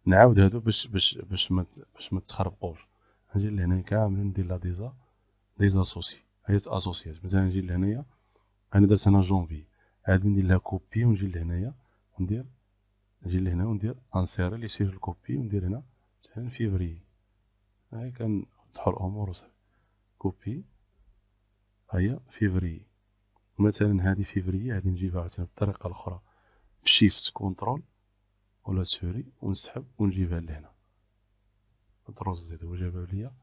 Speaker 1: نعاود هادو باش باش باش ما باش ما تخربقوش نجي لهنا كامل ندير لا ديزا ديزا سوسي هي تاسوسيات مثلا نجي لهنايا انا درت هنا جونفي عاد ندير لها كوبي ونجي لهنايا وندير نجي لهنا وندير انسيري لي سيل الكوبي وندير هنا مثلا فيفري هاي كنوضحو الامور وصافي كوبي هي فيفري مثلا هذه فيفري هذه نجيبها عاوتاني بالطريقه الاخرى بشيفت كونترول ولا سوري ونسحب ونجيبها لهنا كنترول زيد هو جابها ليا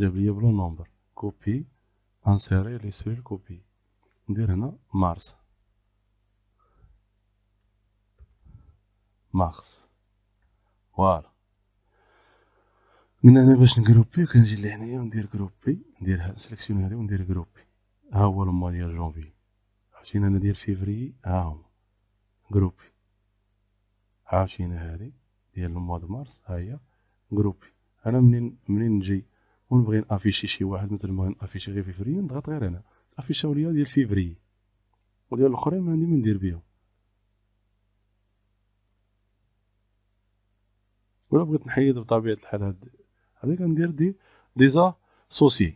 Speaker 1: جاب ليا بلو نومبر كوبي انسيري لي سوري كوبي ندير هنا مارس مارس فوالا من هنا باش نجروبي كنجي لهنايا وندير جروبي ندير سيليكسيون هادي وندير جروبي ها هو لو ديال جونفي عاوتاني انا ديال فيفري ها هو جروبي عاوتاني هادي ديال لو دو مارس ها هي جروبي انا منين منين نجي ونبغي نافيشي شي واحد مثلا بغي نافيشي غير فيفري نضغط غير هنا افيشاو ليا ديال فيفري وديال الاخرين ما عندي ما ندير بيهم ولا بغيت نحيد بطبيعه الحال هاد غادي كندير دي ديزا سوسي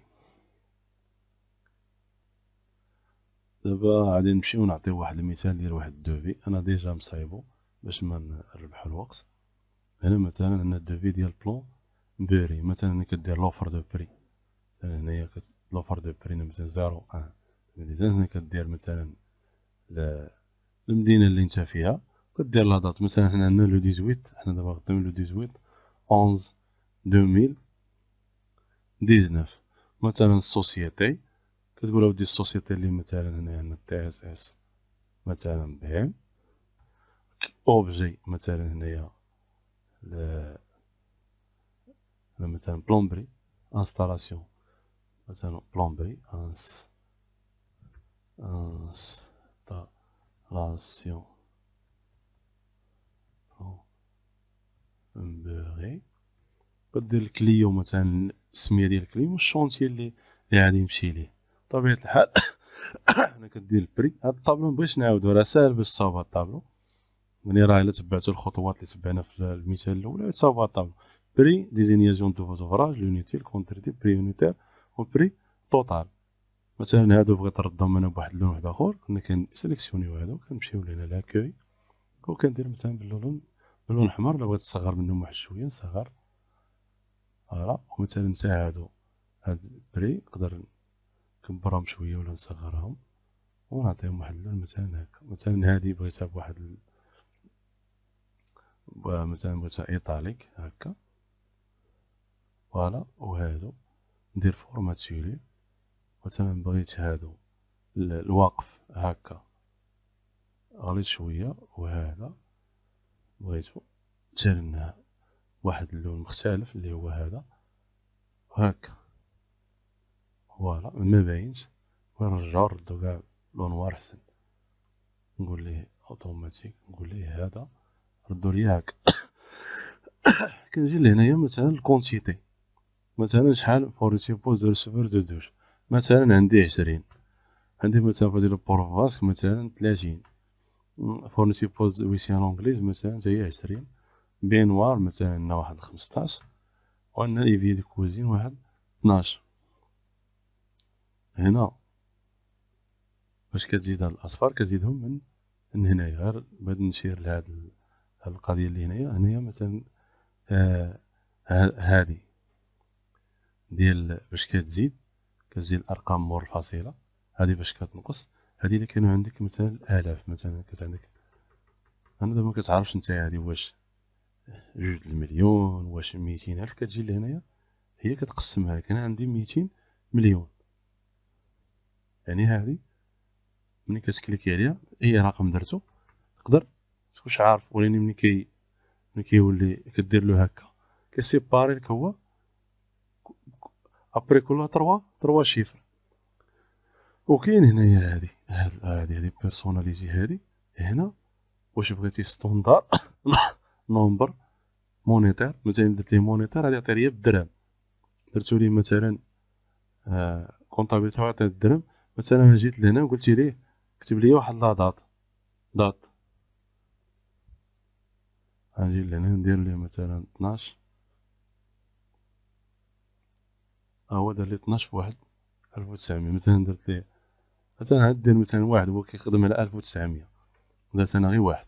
Speaker 1: دابا غادي نمشي ونعطي واحد المثال ديال واحد الدوفي انا ديجا مصايبو باش ما نربحو الوقت هنا مثلا عندنا الدوفي ديال بلون بيري مثلا ملي كدير لوفر دو بري هنايا لوفر دو بري مثلا زيرو ان هنا كدير مثلا المدينه اللي نتا فيها كدير لا دات مثلا حنا عندنا لو 18 حنا دابا غدا لو 18 11 2019. Maintenant, société. Qu'est-ce que vous avez dit Une société qui est une thèse. Maintenant, un Objet, Maintenant, vais vous Le. Le. Le. Plomberie. Installation. Maintenant, plomberie. Installation. Plomberie. كدير الكليو مثلا السميه ديال الكليو والشونتي اللي اللي غادي يمشي ليه بطبيعه الحال انا كدير البري هاد الطابلو مبغيتش نعاودو راه ساهل باش تصاوب هاد الطابلو يعني راه الا تبعتو الخطوات اللي تبعنا في المثال الاول تصاوب هاد الطابلو بري ديزينياسيون دو فوز اوفراج لونيتي الكونتريتي بري يونيتير بري توتال مثلا هادو بغيت نردهم انا بواحد اللون واحد اخر كنا كنسليكسيونيو هادو كنمشيو لهنا لاكوي وكندير مثلا باللون باللون احمر الا بغيت نصغر منهم واحد شويه نصغر فوالا ومثلا نتا هادو هاد بري نقدر نكبرهم شويه ولا نصغرهم ونعطيهم واحد اللون مثلا هكا مثلا هادي بغيتها بواحد مثلا بغيتها ايطاليك هكا فوالا وهادو ندير فورمات تيلي مثلا بغيت هادو الواقف هكا غليت شويه وهذا بغيتو ترناه واحد اللون مختلف اللي هو هذا وهكا فوالا ما باينش ونرجعو نردو كاع لونوار حسن نقول ليه اوتوماتيك نقول ليه هذا ردو ليا هكا كنجي لهنايا مثلا الكونتيتي مثلا شحال فور سيبوز دو سوفر دو دوش مثلا عندي عشرين عندي مثلا فديل بور فاسك مثلا تلاتين فور سيبوز ويسيان اونجليز مثلا تاهي عشرين بينوار نوار مثلا عندنا واحد خمسطاش وعندنا ليفي دو كوزين واحد طناش هنا باش كتزيد هاد الاصفار كتزيدهم من من هنايا غير بغيت نشير لهاد القضيه اللي هنايا هنايا مثلا آه هادي ديال باش كتزيد كتزيد الارقام مور الفاصله هادي باش كتنقص هادي اللي كانوا عندك مثلا الالاف مثلا كانت عندك انا دابا ما كتعرفش نتايا هادي واش جوج المليون واش ميتين ألف كتجي لهنايا هي كتقسمها لك أنا عندي ميتين مليون يعني هذه ملي كتكليكي عليها أي رقم درتو تقدر تكونش عارف ولكن ملي كي ملي كيولي كدير له هكا كيسيباري لك هو ابري كلها تروا تروا شيفر وكاين هنايا هادي هادي هادي بيرسوناليزي هادي هنا واش بغيتي ستوندار نومبر مونيتير مثلا درت ليه مونيتير غادي يعطي ليا بالدرهم درتو ليه مثلا آه كونطابيلتي غيعطي الدرهم مثلا جيت لهنا وقلت ليه كتب لي واحد لا دات دات غنجي لهنا ندير ليه مثلا 12 هو دار لي 12 في واحد 1900 مثلا درت ليه مثلا غادير دير مثلا واحد هو كيخدم على 1900 درت انا غير واحد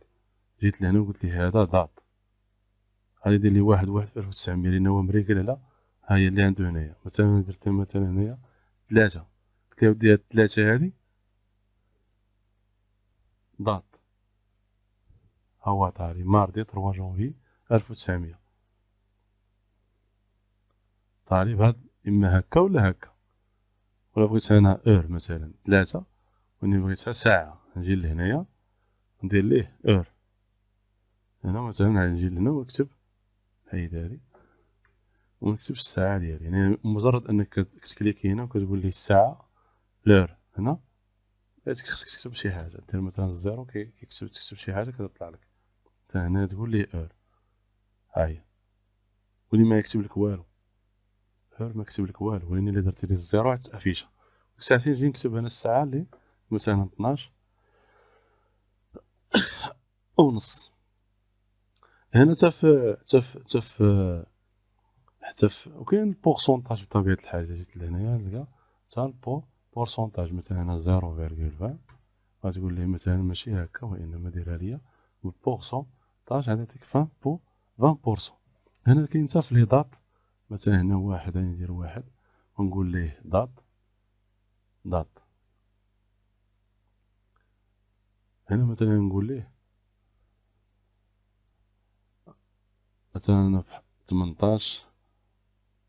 Speaker 1: جيت لهنا وقلت ليه هذا دات غادي يدير لي واحد واحد في وتسعمية لان هو مريكل لا ها هي اللي عندو هنايا مثلا درت مثلا هنايا تلاتة قلت له ودي هاد تلاتة هادي ضاد ها هو عطاري ماردي تروا جونفي ألف وتسعمية طالب هاد اما هكا ولا هكا ولا بغيت انا اور مثلا تلاتة وني بغيتها ساعة نجي لهنايا ندير ليه اور هنا مثلا نجي لهنا ونكتب هي داري الساعة ديالي يعني مجرد انك كتكليك هنا وكتقول لي الساعة لور هنا خاصك تكتب شي حاجة دير مثلا الزيرو كيكتب تكتب شي حاجة كتطلع لك حتى هنا تقول لي اور ها هي ما يكتب لك والو اور ما كتب لك والو ولكن الا درتي لي الزيرو عاد تافيشا ساعتين نجي نكتب انا الساعة لي مثلا 12 ونص هنا تف تف تف حتى وكاين البورسونتاج بطبيعه الحال جيت لهنايا نلقى حتى البو بورسونتاج مثلا هنا زيرو فيرجول فان غتقول لي مثلا ماشي هكا وانما ديرها ليا بالبورسونتاج غتعطيك فان بو فان بورسون هنا كاين حتى في لي دات مثلا هنا واحد غادي ندير واحد ونقول ليه دات دات هنا مثلا نقول ليه مثلا في تمنطاش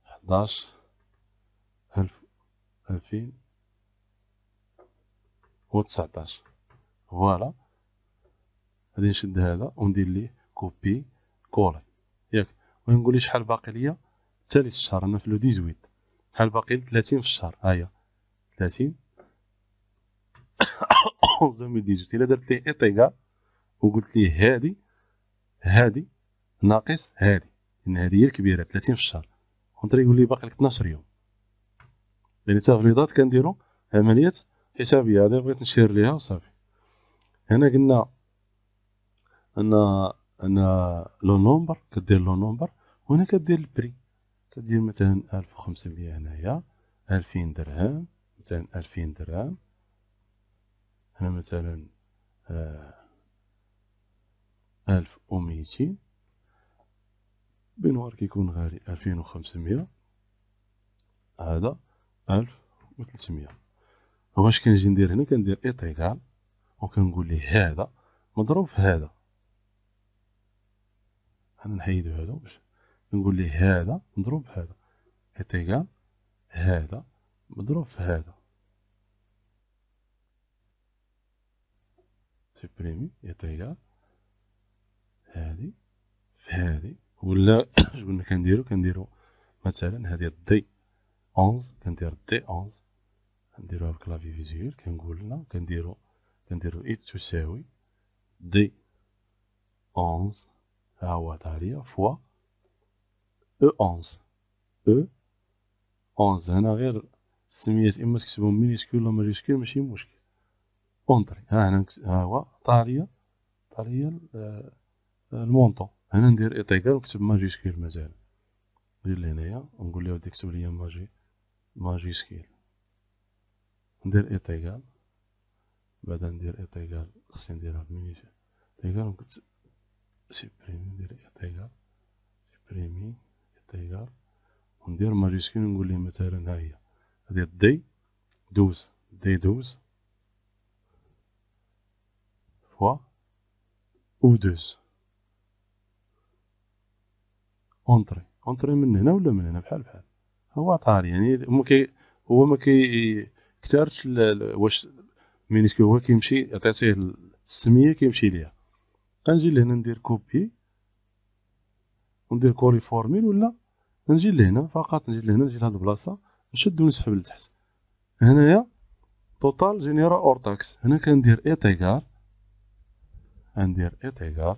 Speaker 1: حداش ألف ألفين وتسعطاش فوالا غادي نشد هذا وندير ليه كوبي كولي ياك ونقول لي شحال باقي ليا حتى الشهر انا في لو 18 شحال باقي لي 30 في الشهر ها هي 30 2018 الا درت ليه ايطيغا وقلت ليه هادي هادي ناقص هذه ان هذه هي الكبيره 30 في الشهر اونطري يقول لي باقي لك 12 يوم يعني حتى في تفريضات كنديروا عمليه حسابيه هذه بغيت نشير ليها وصافي هنا قلنا ان ان لو نومبر كدير لو نومبر وهنا كدير البري كدير مثلا 1500 هنايا 2000 درهم مثلا 2000 درهم هنا مثلا آه، 1200 وميتين بينوار كيكون غالي ألفين وخمسمية هذا ألف وتلتمية واش كنجي ندير هنا كندير إيطيكال وكنقول ليه هذا مضروب في هذا أنا نحيدو هذا باش نقول ليه هذا مضروب في هذا إيطيكال هذا مضروب في هذا سبريمي إيطيكال هذه في هذه ولا قلنا كنديرو كنديرو مثلا هذه دي 11 كندير دي 11 كنديروها كلافي فيزيول كنقول لنا كنديرو كنديرو اي تساوي دي 11 ها هو تاع فوا او 11 او 11 هنا غير السميات اما تكتبهم مينيسكول ولا ماجيسكول ماشي مشكل اونطري ها هنا ها هو طالية طالية المونطون هنا ندير ايطيكال ونكتب ماجي سكيل مازال ندير لهنايا ونقول ليه تكتب ليا ماجي ماجي سكيل ندير ايطيكال بعدا ندير ايطيكال خصني نديرها بمينيت ايطيكال ونكتب سيبريمي ندير ايطيكال سيبريمي ايطيكال وندير ماجي سكيل ونقول له مثلا ها هي ندير دي دوز دي دوز فوا او دوز اونتري اونتري من هنا ولا من هنا بحال بحال هو طاري يعني هو كي هو ما كثرش واش مينيسك هو كيمشي عطيتيه السميه كيمشي ليها غنجي لهنا ندير كوبي وندير كوري فورميل ولا نجي لهنا فقط نجي لهنا نجي لهاد البلاصه نشد ونسحب لتحت هنايا توتال جينيرا اور تاكس هنا كندير ايتيغار غندير ايتيغار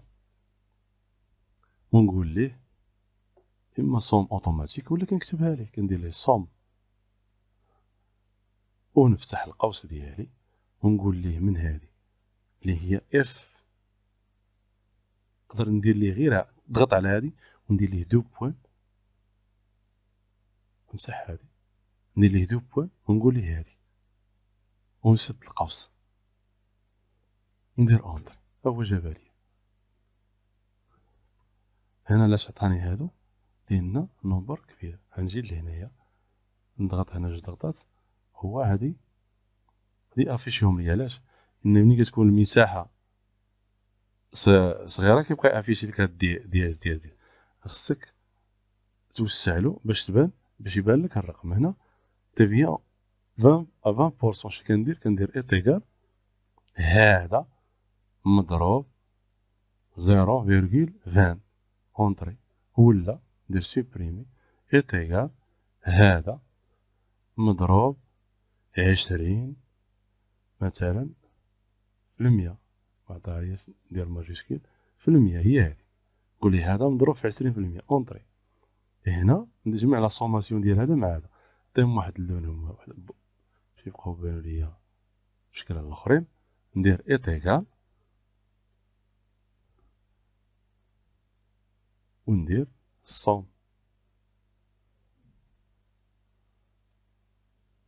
Speaker 1: ونقول ليه اما صوم اوتوماتيك ولا كنكتبها ليه كندير ليه صوم ونفتح القوس ديالي ونقول ليه من هذه اللي هي اف نقدر ندير ليه غير ضغط على هذه وندير ليه دو بوين نمسح هذه ندير ليه دو بوين ونقول ليه هذه ونسد القوس ندير اونتر هو جابها لي هنا علاش عطاني هادو لان نمبر كبير غنجي لهنايا نضغط هنا جوج ضغطات هو هادي هادي افيشيهم لي علاش ان ملي كتكون المساحه صغيره كيبقى افيشي لك هاد دياز دياز دياز خصك توسع له باش تبان باش يبان لك الرقم هنا تفيا 20 ا 20% شنو كندير كندير ايتيغال هذا مضروب 0.20 اونتري ولا دير سوبريمي est إيه égal هذا مضروب عشرين مثلا المية عطاها ندير ماجيسكيل في المية هي هادي قولي هذا مضروب في عشرين في المية اونطري هنا نجمع لا سوماسيون ديال هذا مع هذا نعطيهم واحد اللون هما واحد باش يبقاو بانو ليا بشكل على الاخرين ندير ايتيكال وندير الصوم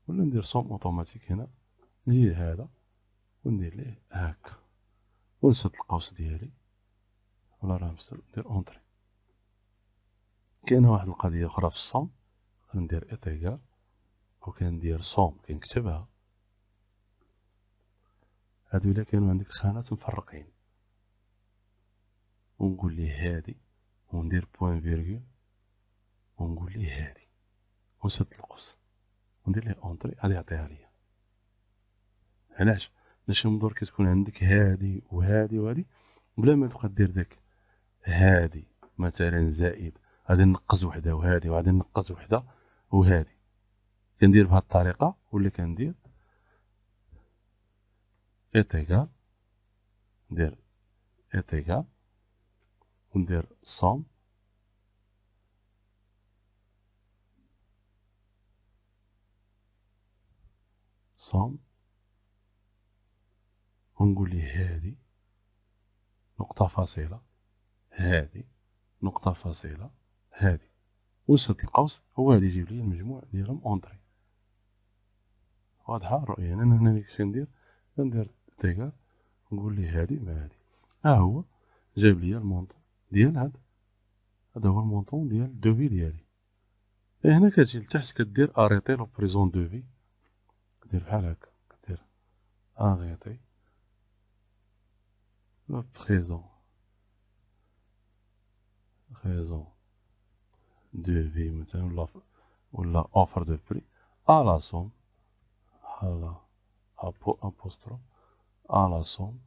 Speaker 1: ولا ندير صوم اوتوماتيك هنا نزيد هذا وندير ليه هاكا ونسد القوس ديالي ولا راه ندير اونتري كاينه واحد القضيه اخرى في الصوم ندير أو كندير صوم كنكتبها هادو الا كانو عندك خانات مفرقين ونقول ليه هادي وندير بوان فيرغول ونقول ليه هادي وسط القوس وندير ليه اونتري غادي يعطيها ليا علاش باش المدور كتكون عندك هادي وهادي وهادي بلا ما تبقى دير داك هادي مثلا زائد غادي نقز وحده وهادي وغادي نقز وحده وهادي كندير بهاد الطريقه ولا كندير ايتيغال ندير ايتيغال ندير sum sum ونقول لي هذه نقطة فاصلة هذه نقطة فاصلة هذه وسط القوس هو غادي يجيب لي المجموع ديالهم اونطري واضحة الرؤية يعني أنا هنا ندير غندير تيغر نقول لي هادي مع هادي ها هو جاب لي المونطون ديال هاد هذا هو المونطون ديال الدوفي ديالي إيه، هنا كتجي لتحت كدير اريطي لو بريزون دوفي كدير بحال هكا كدير اريطي لو بريزون بريزون دوفي مثلا ولا ولا اوفر دو بري ا لا سوم بحال ابو ابوستروف ا لا سوم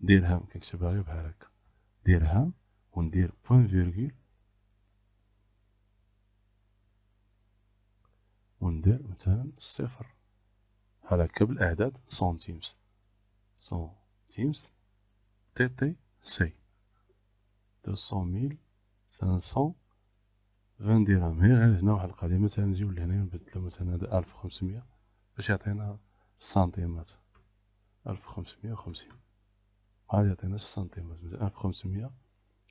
Speaker 1: درهم كنكتبها غير بحال هكا درهم وندير بوان فيرغول وندير مثلا صفر بحال هكا بالاعداد سنتيمز سنتيمز تي تي سي 200000 درهم هي غير هنا واحد القضيه مثلا نجيو لهنا نبدلو مثلا هذا 1500 باش يعطينا السنتيمات 1550 عاد يعطينا جوج سنتيم مثلا ألف خمسمية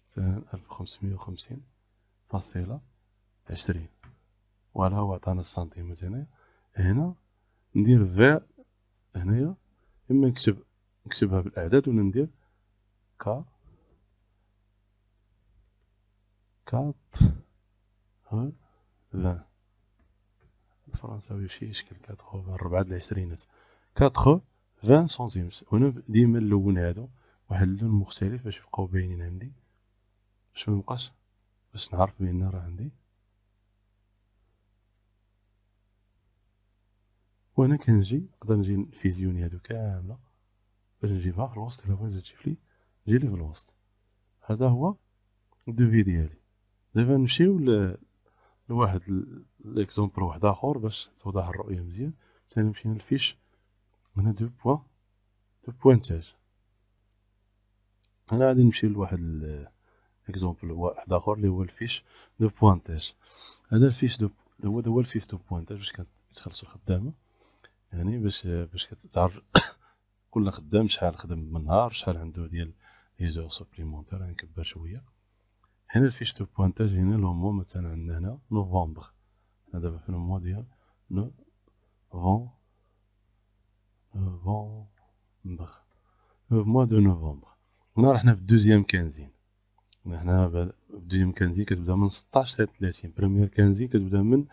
Speaker 1: مثلا ألف خمسمية وخمسين فاصلة عشرين وعلى هو عطانا السنتيم هنايا هنا ندير فير هنايا إما نكتب نكتبها بالأعداد ولا ندير كا كات لا الفرنساوي شي يشكل كاتخو ربعة د العشرينات كاتخو فان سنتيم هنا ديما اللون هادو واحد اللون مختلف باش يبقاو باينين عندي باش منبقاش باش نعرف بان راه عندي وانا كنجي نقدر نجي نفيزيوني هادو كامله باش نجيبها في الوسط الا بغيت تجي لي جي لي في الوسط هذا هو الدوفي ديالي دابا نمشيو لواحد ليكزومبل واحد اخر باش توضح الرؤيه مزيان مثلا مشينا للفيش هنا دو بوان دو بوانتاج هنا غادي نمشي لواحد اكزومبل واحد اخر اللي هو الفيش دو بوانتاج هذا الفيش دو هو هو الفيش دو بوانتاج باش كتخلصو الخدامه يعني باش باش كتعرف كل خدام شحال خدم من نهار شحال عنده ديال لي زور سوبليمونتير نكبر شويه هنا الفيش دو بوانتاج هنا لو مو مثلا عندنا هنا نوفمبر هنا دابا في الموا ديال نوفمبر نوفمبر دو نوفمبر هنا رحنا في الدوزيام كنزين هنا في الدوزيام كنزين كتبدا من 16 حتى 30 بريمير كنزين كتبدا من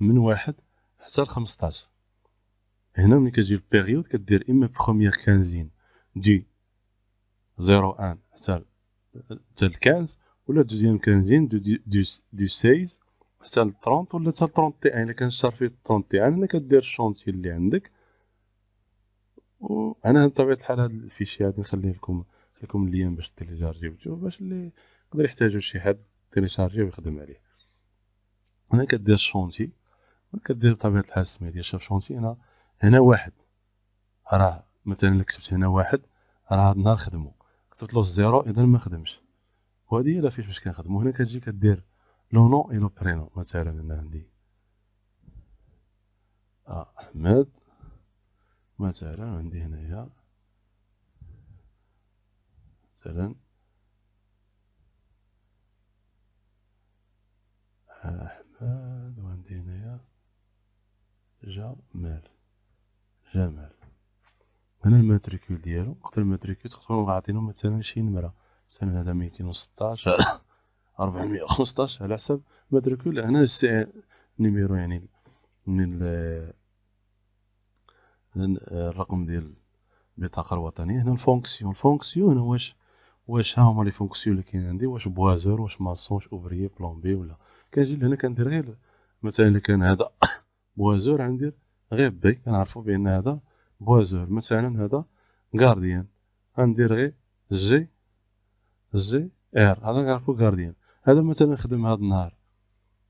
Speaker 1: من واحد حتى ل 15 هنا ملي كتجي البيريود كدير اما بروميير كنزين دي 0 1 حتى حتى ل 15 ولا دوزيام كنزين دو دو دو 16 حتى ل 30 ولا حتى ل 31 الا كان الشهر فيه 31 هنا كدير الشونتي اللي عندك وانا بطبيعه الحال هاد الفيشي غادي نخليه لكم لكم اللين باش تيليشارجي وتشوف باش اللي يقدر يحتاجو شي حد تيليشارجي ويخدم عليه هنا كدير الشونتي كدير بطبيعه الحال السميه ديال شاف شونتي هنا هنا واحد راه مثلا الا كتبت هنا واحد راه هاد النهار خدمو كتبت له زيرو اذا ما خدمش وهادي هي لا فيش باش كنخدمو هنا كتجي كدير لو نو اي لو برينو مثلا انا عندي احمد مثلا عندي هنايا مثلا أحمد وعندي هنايا جمال جمال هنا الماتريكول ديالو نقدر الماتريكول تقدروا غاعطينو مثلا شي نمرة مثلا هذا ميتين 216 أربعمية 415 على حسب الماتريكول هنا استعان نيميرو يعني من الرقم ديال البطاقة الوطنية هنا الفونكسيون الفونكسيون هو واش واش ها هما لي فونكسيون اللي كاين عندي واش بوازور واش ماسون واش اوفريي بلومبي ولا كنجي لهنا كندير غير مثلا الا كان هذا بوازور عندير غير بي كنعرفو بان هذا بوازور مثلا هذا غارديان غندير غير جي جي ار هذا كنعرفو غارديان هذا مثلا خدم هذا النهار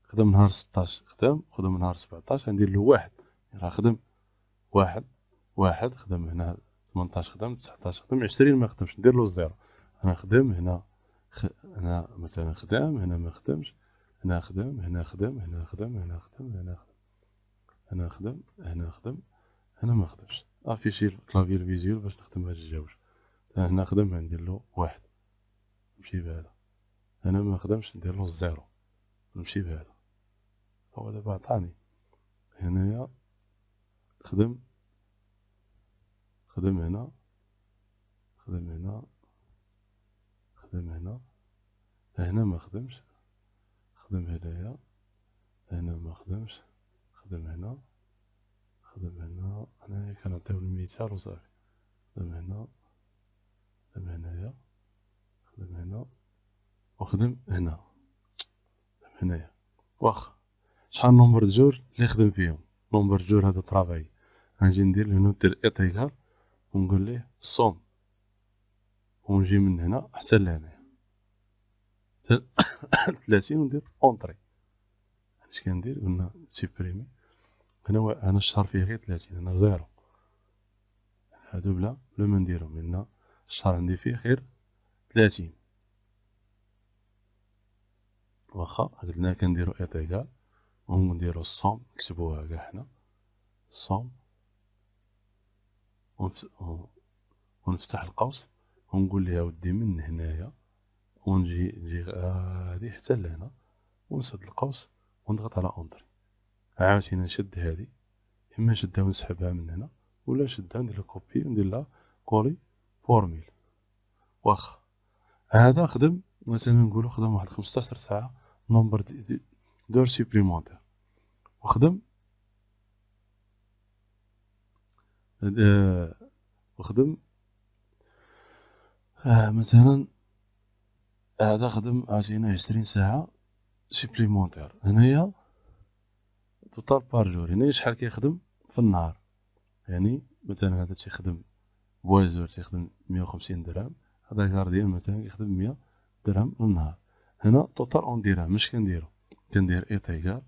Speaker 1: خدم نهار 16 خدم خدم نهار 17 غندير له واحد راه خدم واحد واحد خدم هنا 18 خدم 19 خدم 20 ما خدمش ندير له زيرو نخدم هنا خ... هنا مثلا خدام هنا ما خدمش هنا خدم هنا خدم هنا خدم هنا خدم هنا خدم هنا خدم هنا خدم هنا ما خدمش افيشي آه، الكلافير فيزيول باش نخدم هاد الجوج مثلا هنا خدم ندير له واحد نمشي بهذا هنا ما خدمش ندير له زيرو نمشي بهذا هو دابا عطاني هنايا خدم خدم هنا خدم هنا نخدم هنا هنا ما خدمش خدم هنايا هنا ما خدمش خدم هنا خدم هنا انايا كنعطيو المثال وصافي خدم هنا خدم هنايا خدم هنا وخدم هنا خدم هنايا واخا شحال نمبر جور اللي خدم فيهم نمبر جور هذا طرافاي غنجي ندير له نوت ديال ونقول ليه صوم ونجي من هنا حتى لهنايا ثلاثين وندير اونطري اش كندير قلنا سيبريمي هنا انا الشهر فيه غير ثلاثين هنا زيرو هادو بلا بلا ما نديرهم لان الشهر عندي فيه غير ثلاثين واخا قلنا كنديرو ايطيكال ونديرو الصوم نكتبوها كاع حنا الصوم ونفتح القوس ونقول لها ودي من هنايا ونجي نجي غادي حتى لهنا ونسد القوس ونضغط على اونتري عاوتاني نشد هذه اما نشدها ونسحبها من هنا ولا نشدها ندير كوبي وندير لها كولي فورميل واخا هذا خدم مثلا نقولو خدم واحد 15 ساعه نمبر دور سوبليمونتير وخدم آه، وخدم آه مثلا آه خدم عشرين عشرين ساعة سيبليمونتير هنايا توتال بار جور هنايا شحال كيخدم في النهار يعني مثلا هذا تيخدم بوازور تيخدم مية وخمسين درهم هذا غارديان مثلا كيخدم مية درهم في النهار هنا توتال اون درهم مش كنديرو كندير ايتيكار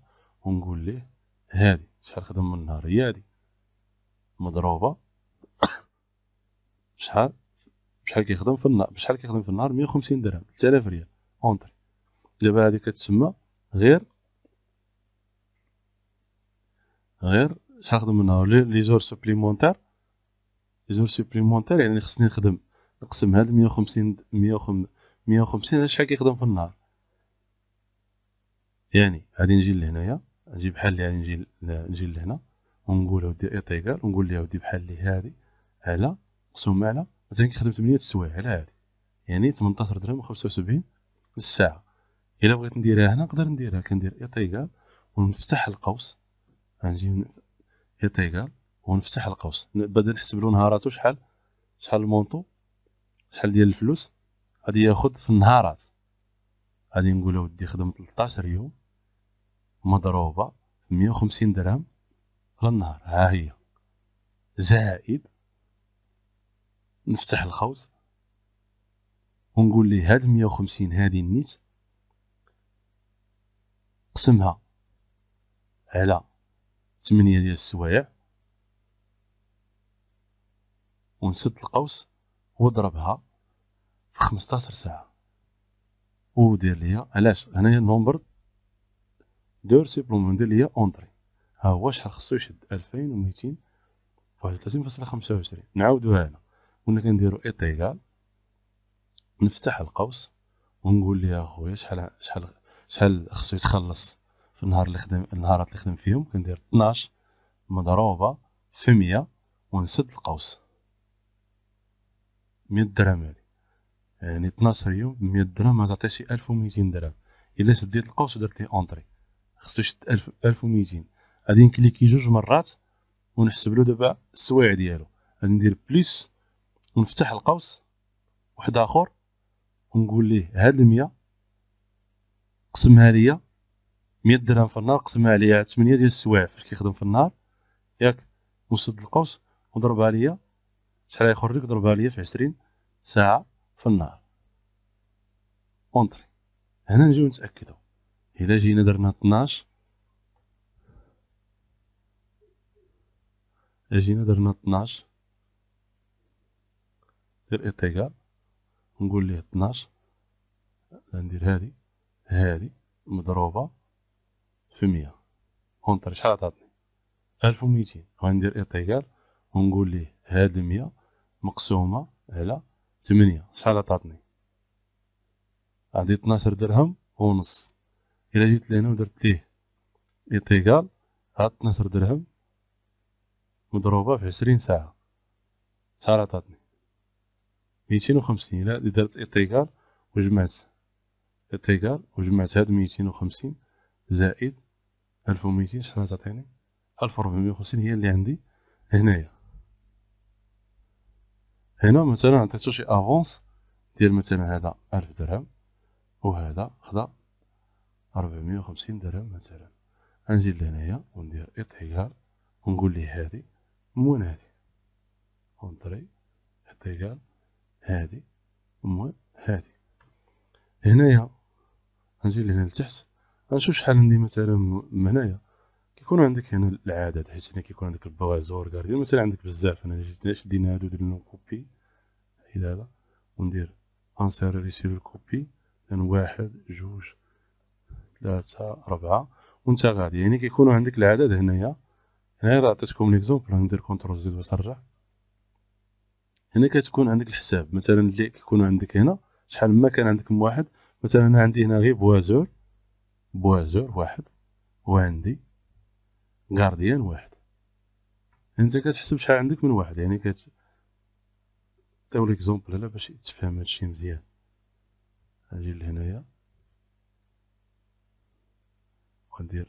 Speaker 1: ونقول ليه هادي شحال خدم من النهار هي هادي مضروبة شحال بشحال كيخدم في النهار بشحال كيخدم في النهار 150 درهم 3000 ريال اونطري دابا هذه كتسمى غير غير شحال خدم من لي زور سوبليمونتير لي زور سوبليمونتير يعني خصني نخدم نقسم هاد 150 150 شحال كيخدم في النهار يعني غادي نجي لهنايا نجي بحال اللي نجي نجي لهنا ونقول ودي ايطيكال ونقول ليها ودي بحال اللي هذه على مقسوم على مثلا خدمت 8 السوايع على هادي يعني 18 درهم و75 الساعه الا بغيت نديرها هنا نقدر نديرها كندير إيكال ونفتح القوس غنجي إيكال ونفتح القوس بعدا نحسب له نهاراته شحال شحال المونطو شحال ديال الفلوس غادي ياخد في النهارات غادي نقول اودي خدم 13 يوم مضروبه 150 درهم على النهار ها هي زائد نفتح الخوت ونقول ليه هاد 150 هادي النيت قسمها على 8 ديال السوايع ونسد القوس وضربها في 15 ساعة ودير ليا علاش هنايا النومبر دور سيبلومون دير ليا اونطري ها هو شحال خصو يشد فاصلة وعشرين نعاودوها هنا كنا كنديرو ايطيكال نفتح القوس ونقول ليها اخويا شحال شحال شحال خصو يتخلص في النهار اللي خدم النهارات اللي خدم فيهم كندير 12 مضروبه في 100 ونسد القوس 100 درهم يعني 12 يوم ب 100 درهم غتعطي شي 1200 درهم الا سديت القوس ودرت ليه اونطري خصو يشد 1200 غادي نكليكي جوج مرات ونحسب له دابا السوايع ديالو غادي ندير بليس ونفتح القوس واحد اخر ونقول ليه هاد المية قسمها ليا مية درهم في النهار قسمها ليا تمنية ديال السوايع فاش كيخدم في النهار ياك ونسد القوس وضربها ليا شحال يخرج لك ضربها ليا في عشرين ساعة في النهار اونطري هنا نجيو نتأكدو إلا جينا درنا طناش إلا جينا درنا طناش غير إنتيغال نقول ليه 12 ندير هادي هادي مضروبة في مية اونتر شحال عطاتني ألف وميتين غندير إنتيغال ونقول ليه هاد مية مقسومة على تمنية شحال عطاتني عندي 12 درهم ونص الى جيت لهنا ودرت ليه إنتيغال هاد 12 درهم مضروبة في عشرين ساعة شحال عطاتني 250 لا اللي درت ايطيكال وجمعت ايطيكال وجمعت هاد 250 زائد 1200 شحال وربعميه 1450 هي اللي عندي هنايا هنا مثلا عطيتو شي افونس ديال مثلا هذا 1000 درهم وهذا خدا 450 درهم مثلا غنجي لهنايا وندير اطهيار ونقول ليه هذه مون هذه اونطري اطهيار هذه المهم هذه هنايا غنجي لهنا لتحت غنشوف شحال عندي مثلا هنايا كيكون عندك هنا العدد حيت هنا كيكون عندك البوازور كاردين مثلا عندك بزاف انا جيت دينا هادو ندير لهم كوبي الى هذا وندير انسير ريسير الكوبي كان واحد جوج ثلاثة أربعة وانت غادي يعني كيكونوا عندك العدد هنايا هنايا راه عطيتكم ليكزومبل غندير كونترول زد باش هنا كتكون عندك الحساب مثلا اللي كيكون عندك هنا شحال ما كان عندك من واحد مثلا انا عندي هنا غير بوازور بوازور واحد وعندي غارديان واحد انت كتحسب شحال عندك من واحد يعني كت نعطيو ليكزومبل هنا باش تفهم هادشي مزيان اجي لهنايا وندير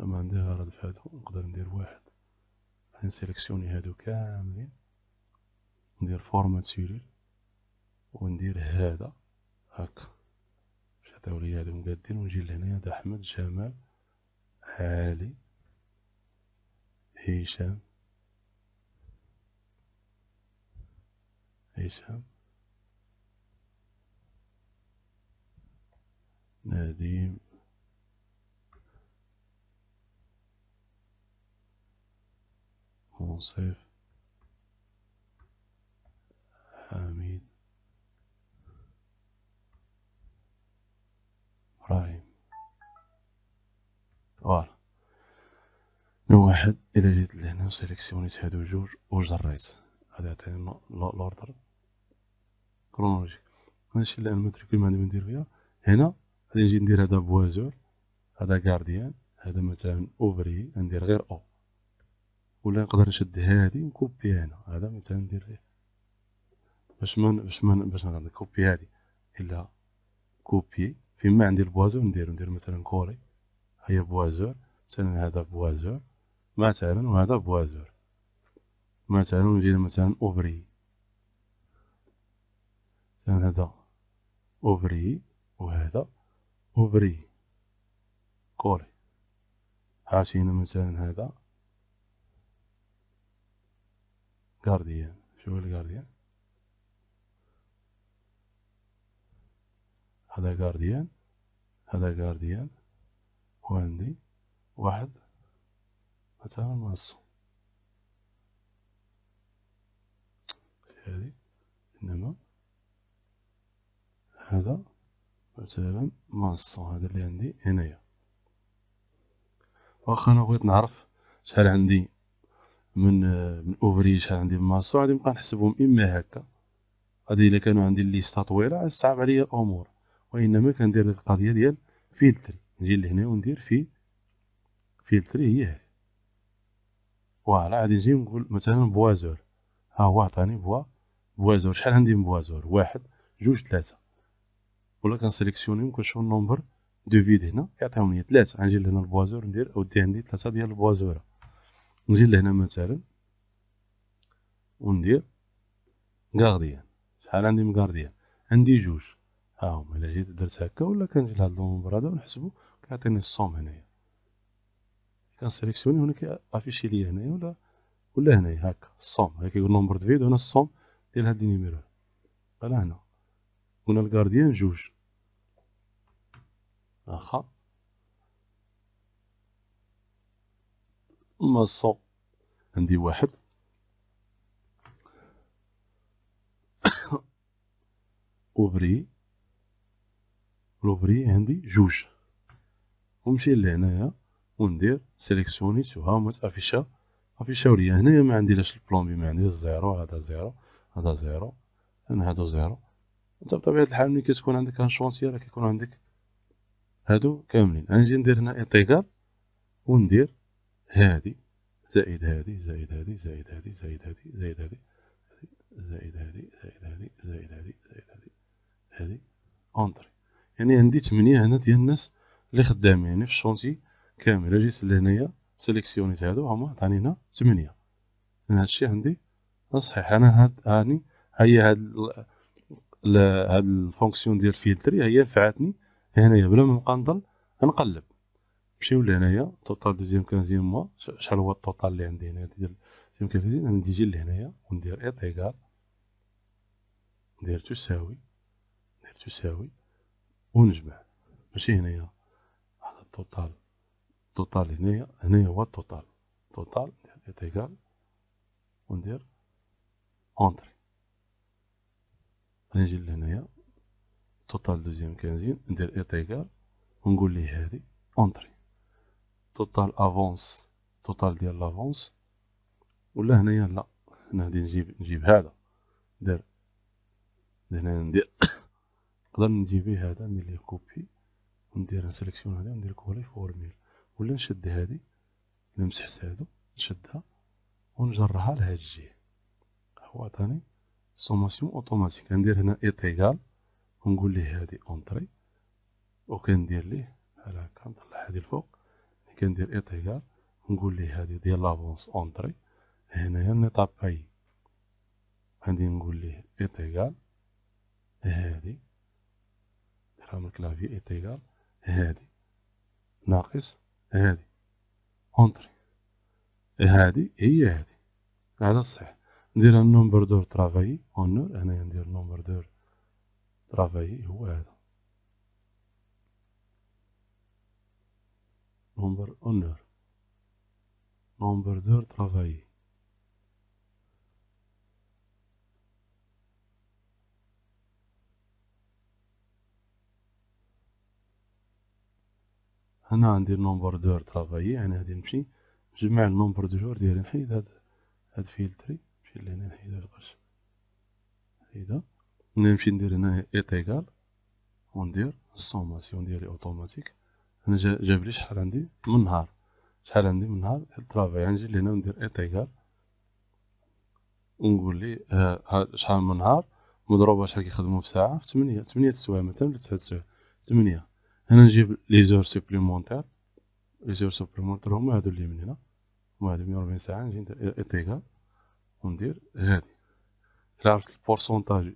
Speaker 1: أما عندي غرض في هادو نقدر ندير واحد نسيليكسيوني هادو كاملين ندير فورمات سيريل وندير هذا هكا باش عطاو لي هادو مقادين ونجي لهنايا دا أحمد جمال علي هشام هشام نديم منصف حميد إبراهيم فوالا من واحد الى جيت لهنا وسيليكسيونيت هادو جوج وجريت غادي يعطيني لوردر كرونولوجيك هادشي اللي الماتريكول ما عندي ما ندير فيها هنا غادي نجي ندير هذا بوازور هذا كارديان هذا مثلا اوفري ندير غير او ولا نقدر نشد هادي ونكوبي هنا هذا مثلا ندير إيه؟ باش ما باش ما باش نكوبي هادي الا كوبي فيما عندي البوازور ندير ندير مثلا كوري هي بوازور مثلا هذا بوازور مثلا وهذا بوازور مثلا ندير مثلا اوبري مثلا هذا اوبري وهذا اوبري كوري هاشينا مثلا هذا جارديان شوف الجارديان هذا جارديان هذا جارديان وعندي واحد مثلا ناقص هذه إنما هذا مثلا ناقص هذا اللي عندي هنايا واخا انا بغيت نعرف شحال عندي من آه، من اوفري شحال عندي من ماسو غادي نبقى نحسبهم اما هكا غادي الا كانوا عندي ليستا طويله صعب عليا الامور وانما كندير القضيه ديال فيلتري نجي لهنا وندير في فيلتري هي هذه فوالا غادي نجي نقول مثلا بوازور ها هو عطاني بوا بوازور شحال عندي من بوازور واحد جوج ثلاثه ولا كنسيليكسيونيهم كنشوف النومبر دو فيد هنا يعطيهم لي ثلاثه غنجي لهنا البوازور ندير اودي عندي ثلاثه ديال البوازوره نجي لهنا مثلا وندير غارديان شحال عندي من غارديان عندي جوج ها هما الا جيت درت هكا ولا كنجي لهاد النومبر هذا ونحسبو كيعطيني الصوم هنايا كنسيليكسيوني هنا كيافيشي ليا هنايا ولا ولا هنايا هكا الصوم هنا كيقول نومبر دفيد هنا الصوم ديال هاد النيميرو قال هنا هنا الكارديان جوج واخا المصة عندي واحد أوبري لوفري عندي جوج ونمشي لهنايا وندير سيليكسيوني سوها موت افيشا افيشاو ليا هنايا ما لاش البلومبي ما عنديش زيرو هذا زيرو هذا زيرو انا هادو زيرو انت بطبيعه الحال ملي كتكون عندك ان شونسيي راه كيكون عندك هادو كاملين انا نجي ندير هنا انتيغال وندير هذه زائد هذه زائد هذه زائد هذه زائد هذه زائد هذه زائد هذه زائد هذه زائد هذه زائد هذه هذه اونتري يعني عندي 8 هنا ديال الناس اللي خدامين يعني في الشونتي كامل جيت لهنايا سيليكسيونيت هادو هما عطاني هنا 8 انا هادشي عندي صحيح انا هاد هاني هي هاد هاد الفونكسيون ديال فيلتري هي نفعتني هنايا بلا ما نبقى نضل نقلب نمشيو لهنايا توتال دوزيام كانزيام موا شحال هو التوتال اللي عندي هنا ديال دوزيام كانزيام عندي نجي لهنايا وندير ايط ايكال ندير تساوي ندير تساوي ونجمع ماشي هنايا هذا التوتال التوتال هنايا هنايا هو التوتال توتال ندير ايط ايكال وندير اونتري نجي لهنايا توتال دوزيام كانزيام ندير ايط ايكال ونقول ليه هادي اونتري توتال افونس توتال ديال لافونس ولا هنايا لا هنا غادي نجيب نجيب هذا دير هنا ندير نقدر نجيب هذا ندير ليه كوبي وندير نسلكسيون هذا وندير كولي فورميل ولا نشد هذه نمسح هادو نشدها ونجرها لهاد الجهه هو عطاني سوماسيون اوتوماتيك ندير هنا ايتيغال ونقول ليه هادي اونتري وكندير ليه على هكا نطلع هادي الفوق كندير اطيار نقول ليه هذه ديال لافونس اونتري هنايا نيطاب اي غادي نقول ليه ايتيغال هادي ديرها من الكلافي ايتيغال هادي ناقص هادي اونتري هادي هي هادي هذا صحيح ندير النومبر دور ترافاي اونور هنايا ندير نومبر دور ترافاي هو هذا Nombre honneur. Nombre d'heures travaillées. هنا عندي نومبر دور ترافايي يعني غادي نمشي نجمع النومبر دو جور ديالي نحيد هاد هاد فيلتري نمشي لهنا نحيد هاد القش نحيدها نمشي ندير هنا ايتيكال وندير السوماسيون ديالي اوتوماتيك انا جاب لي شحال عندي من نهار شحال عندي من نهار الترافاي يعني نجي لهنا وندير ايطيكال ونقول لي آه، شحال من نهار مضروبه شحال كيخدموا في ساعه في 8 8 السوايع مثلا ولا 9 السوايع 8 هنا نجيب لي زور سوبليمونتير لي زور سوبليمونتير هما هادو اللي من هنا هما هادو 140 ساعه نجي ندير ايطيكال وندير هادي الا عرفت البورسونتاج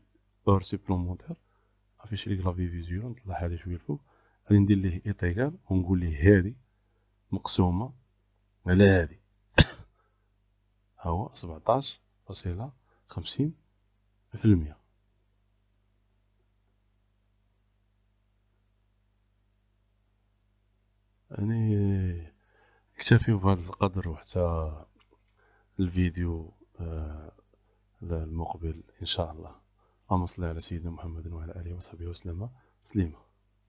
Speaker 1: اور سوبليمونتير افيشي لي كلافي فيزيول نطلع هادي شويه الفوق غادي ندير ليه ايطيغال ونقول ليه هادي مقسومه على هادي هو سبعتاش فاصلة خمسين في المية يعني نكتفيو بهذا القدر وحتى الفيديو المقبل إن شاء الله اللهم صل على سيدنا محمد وعلى آله وصحبه وسلم تسليما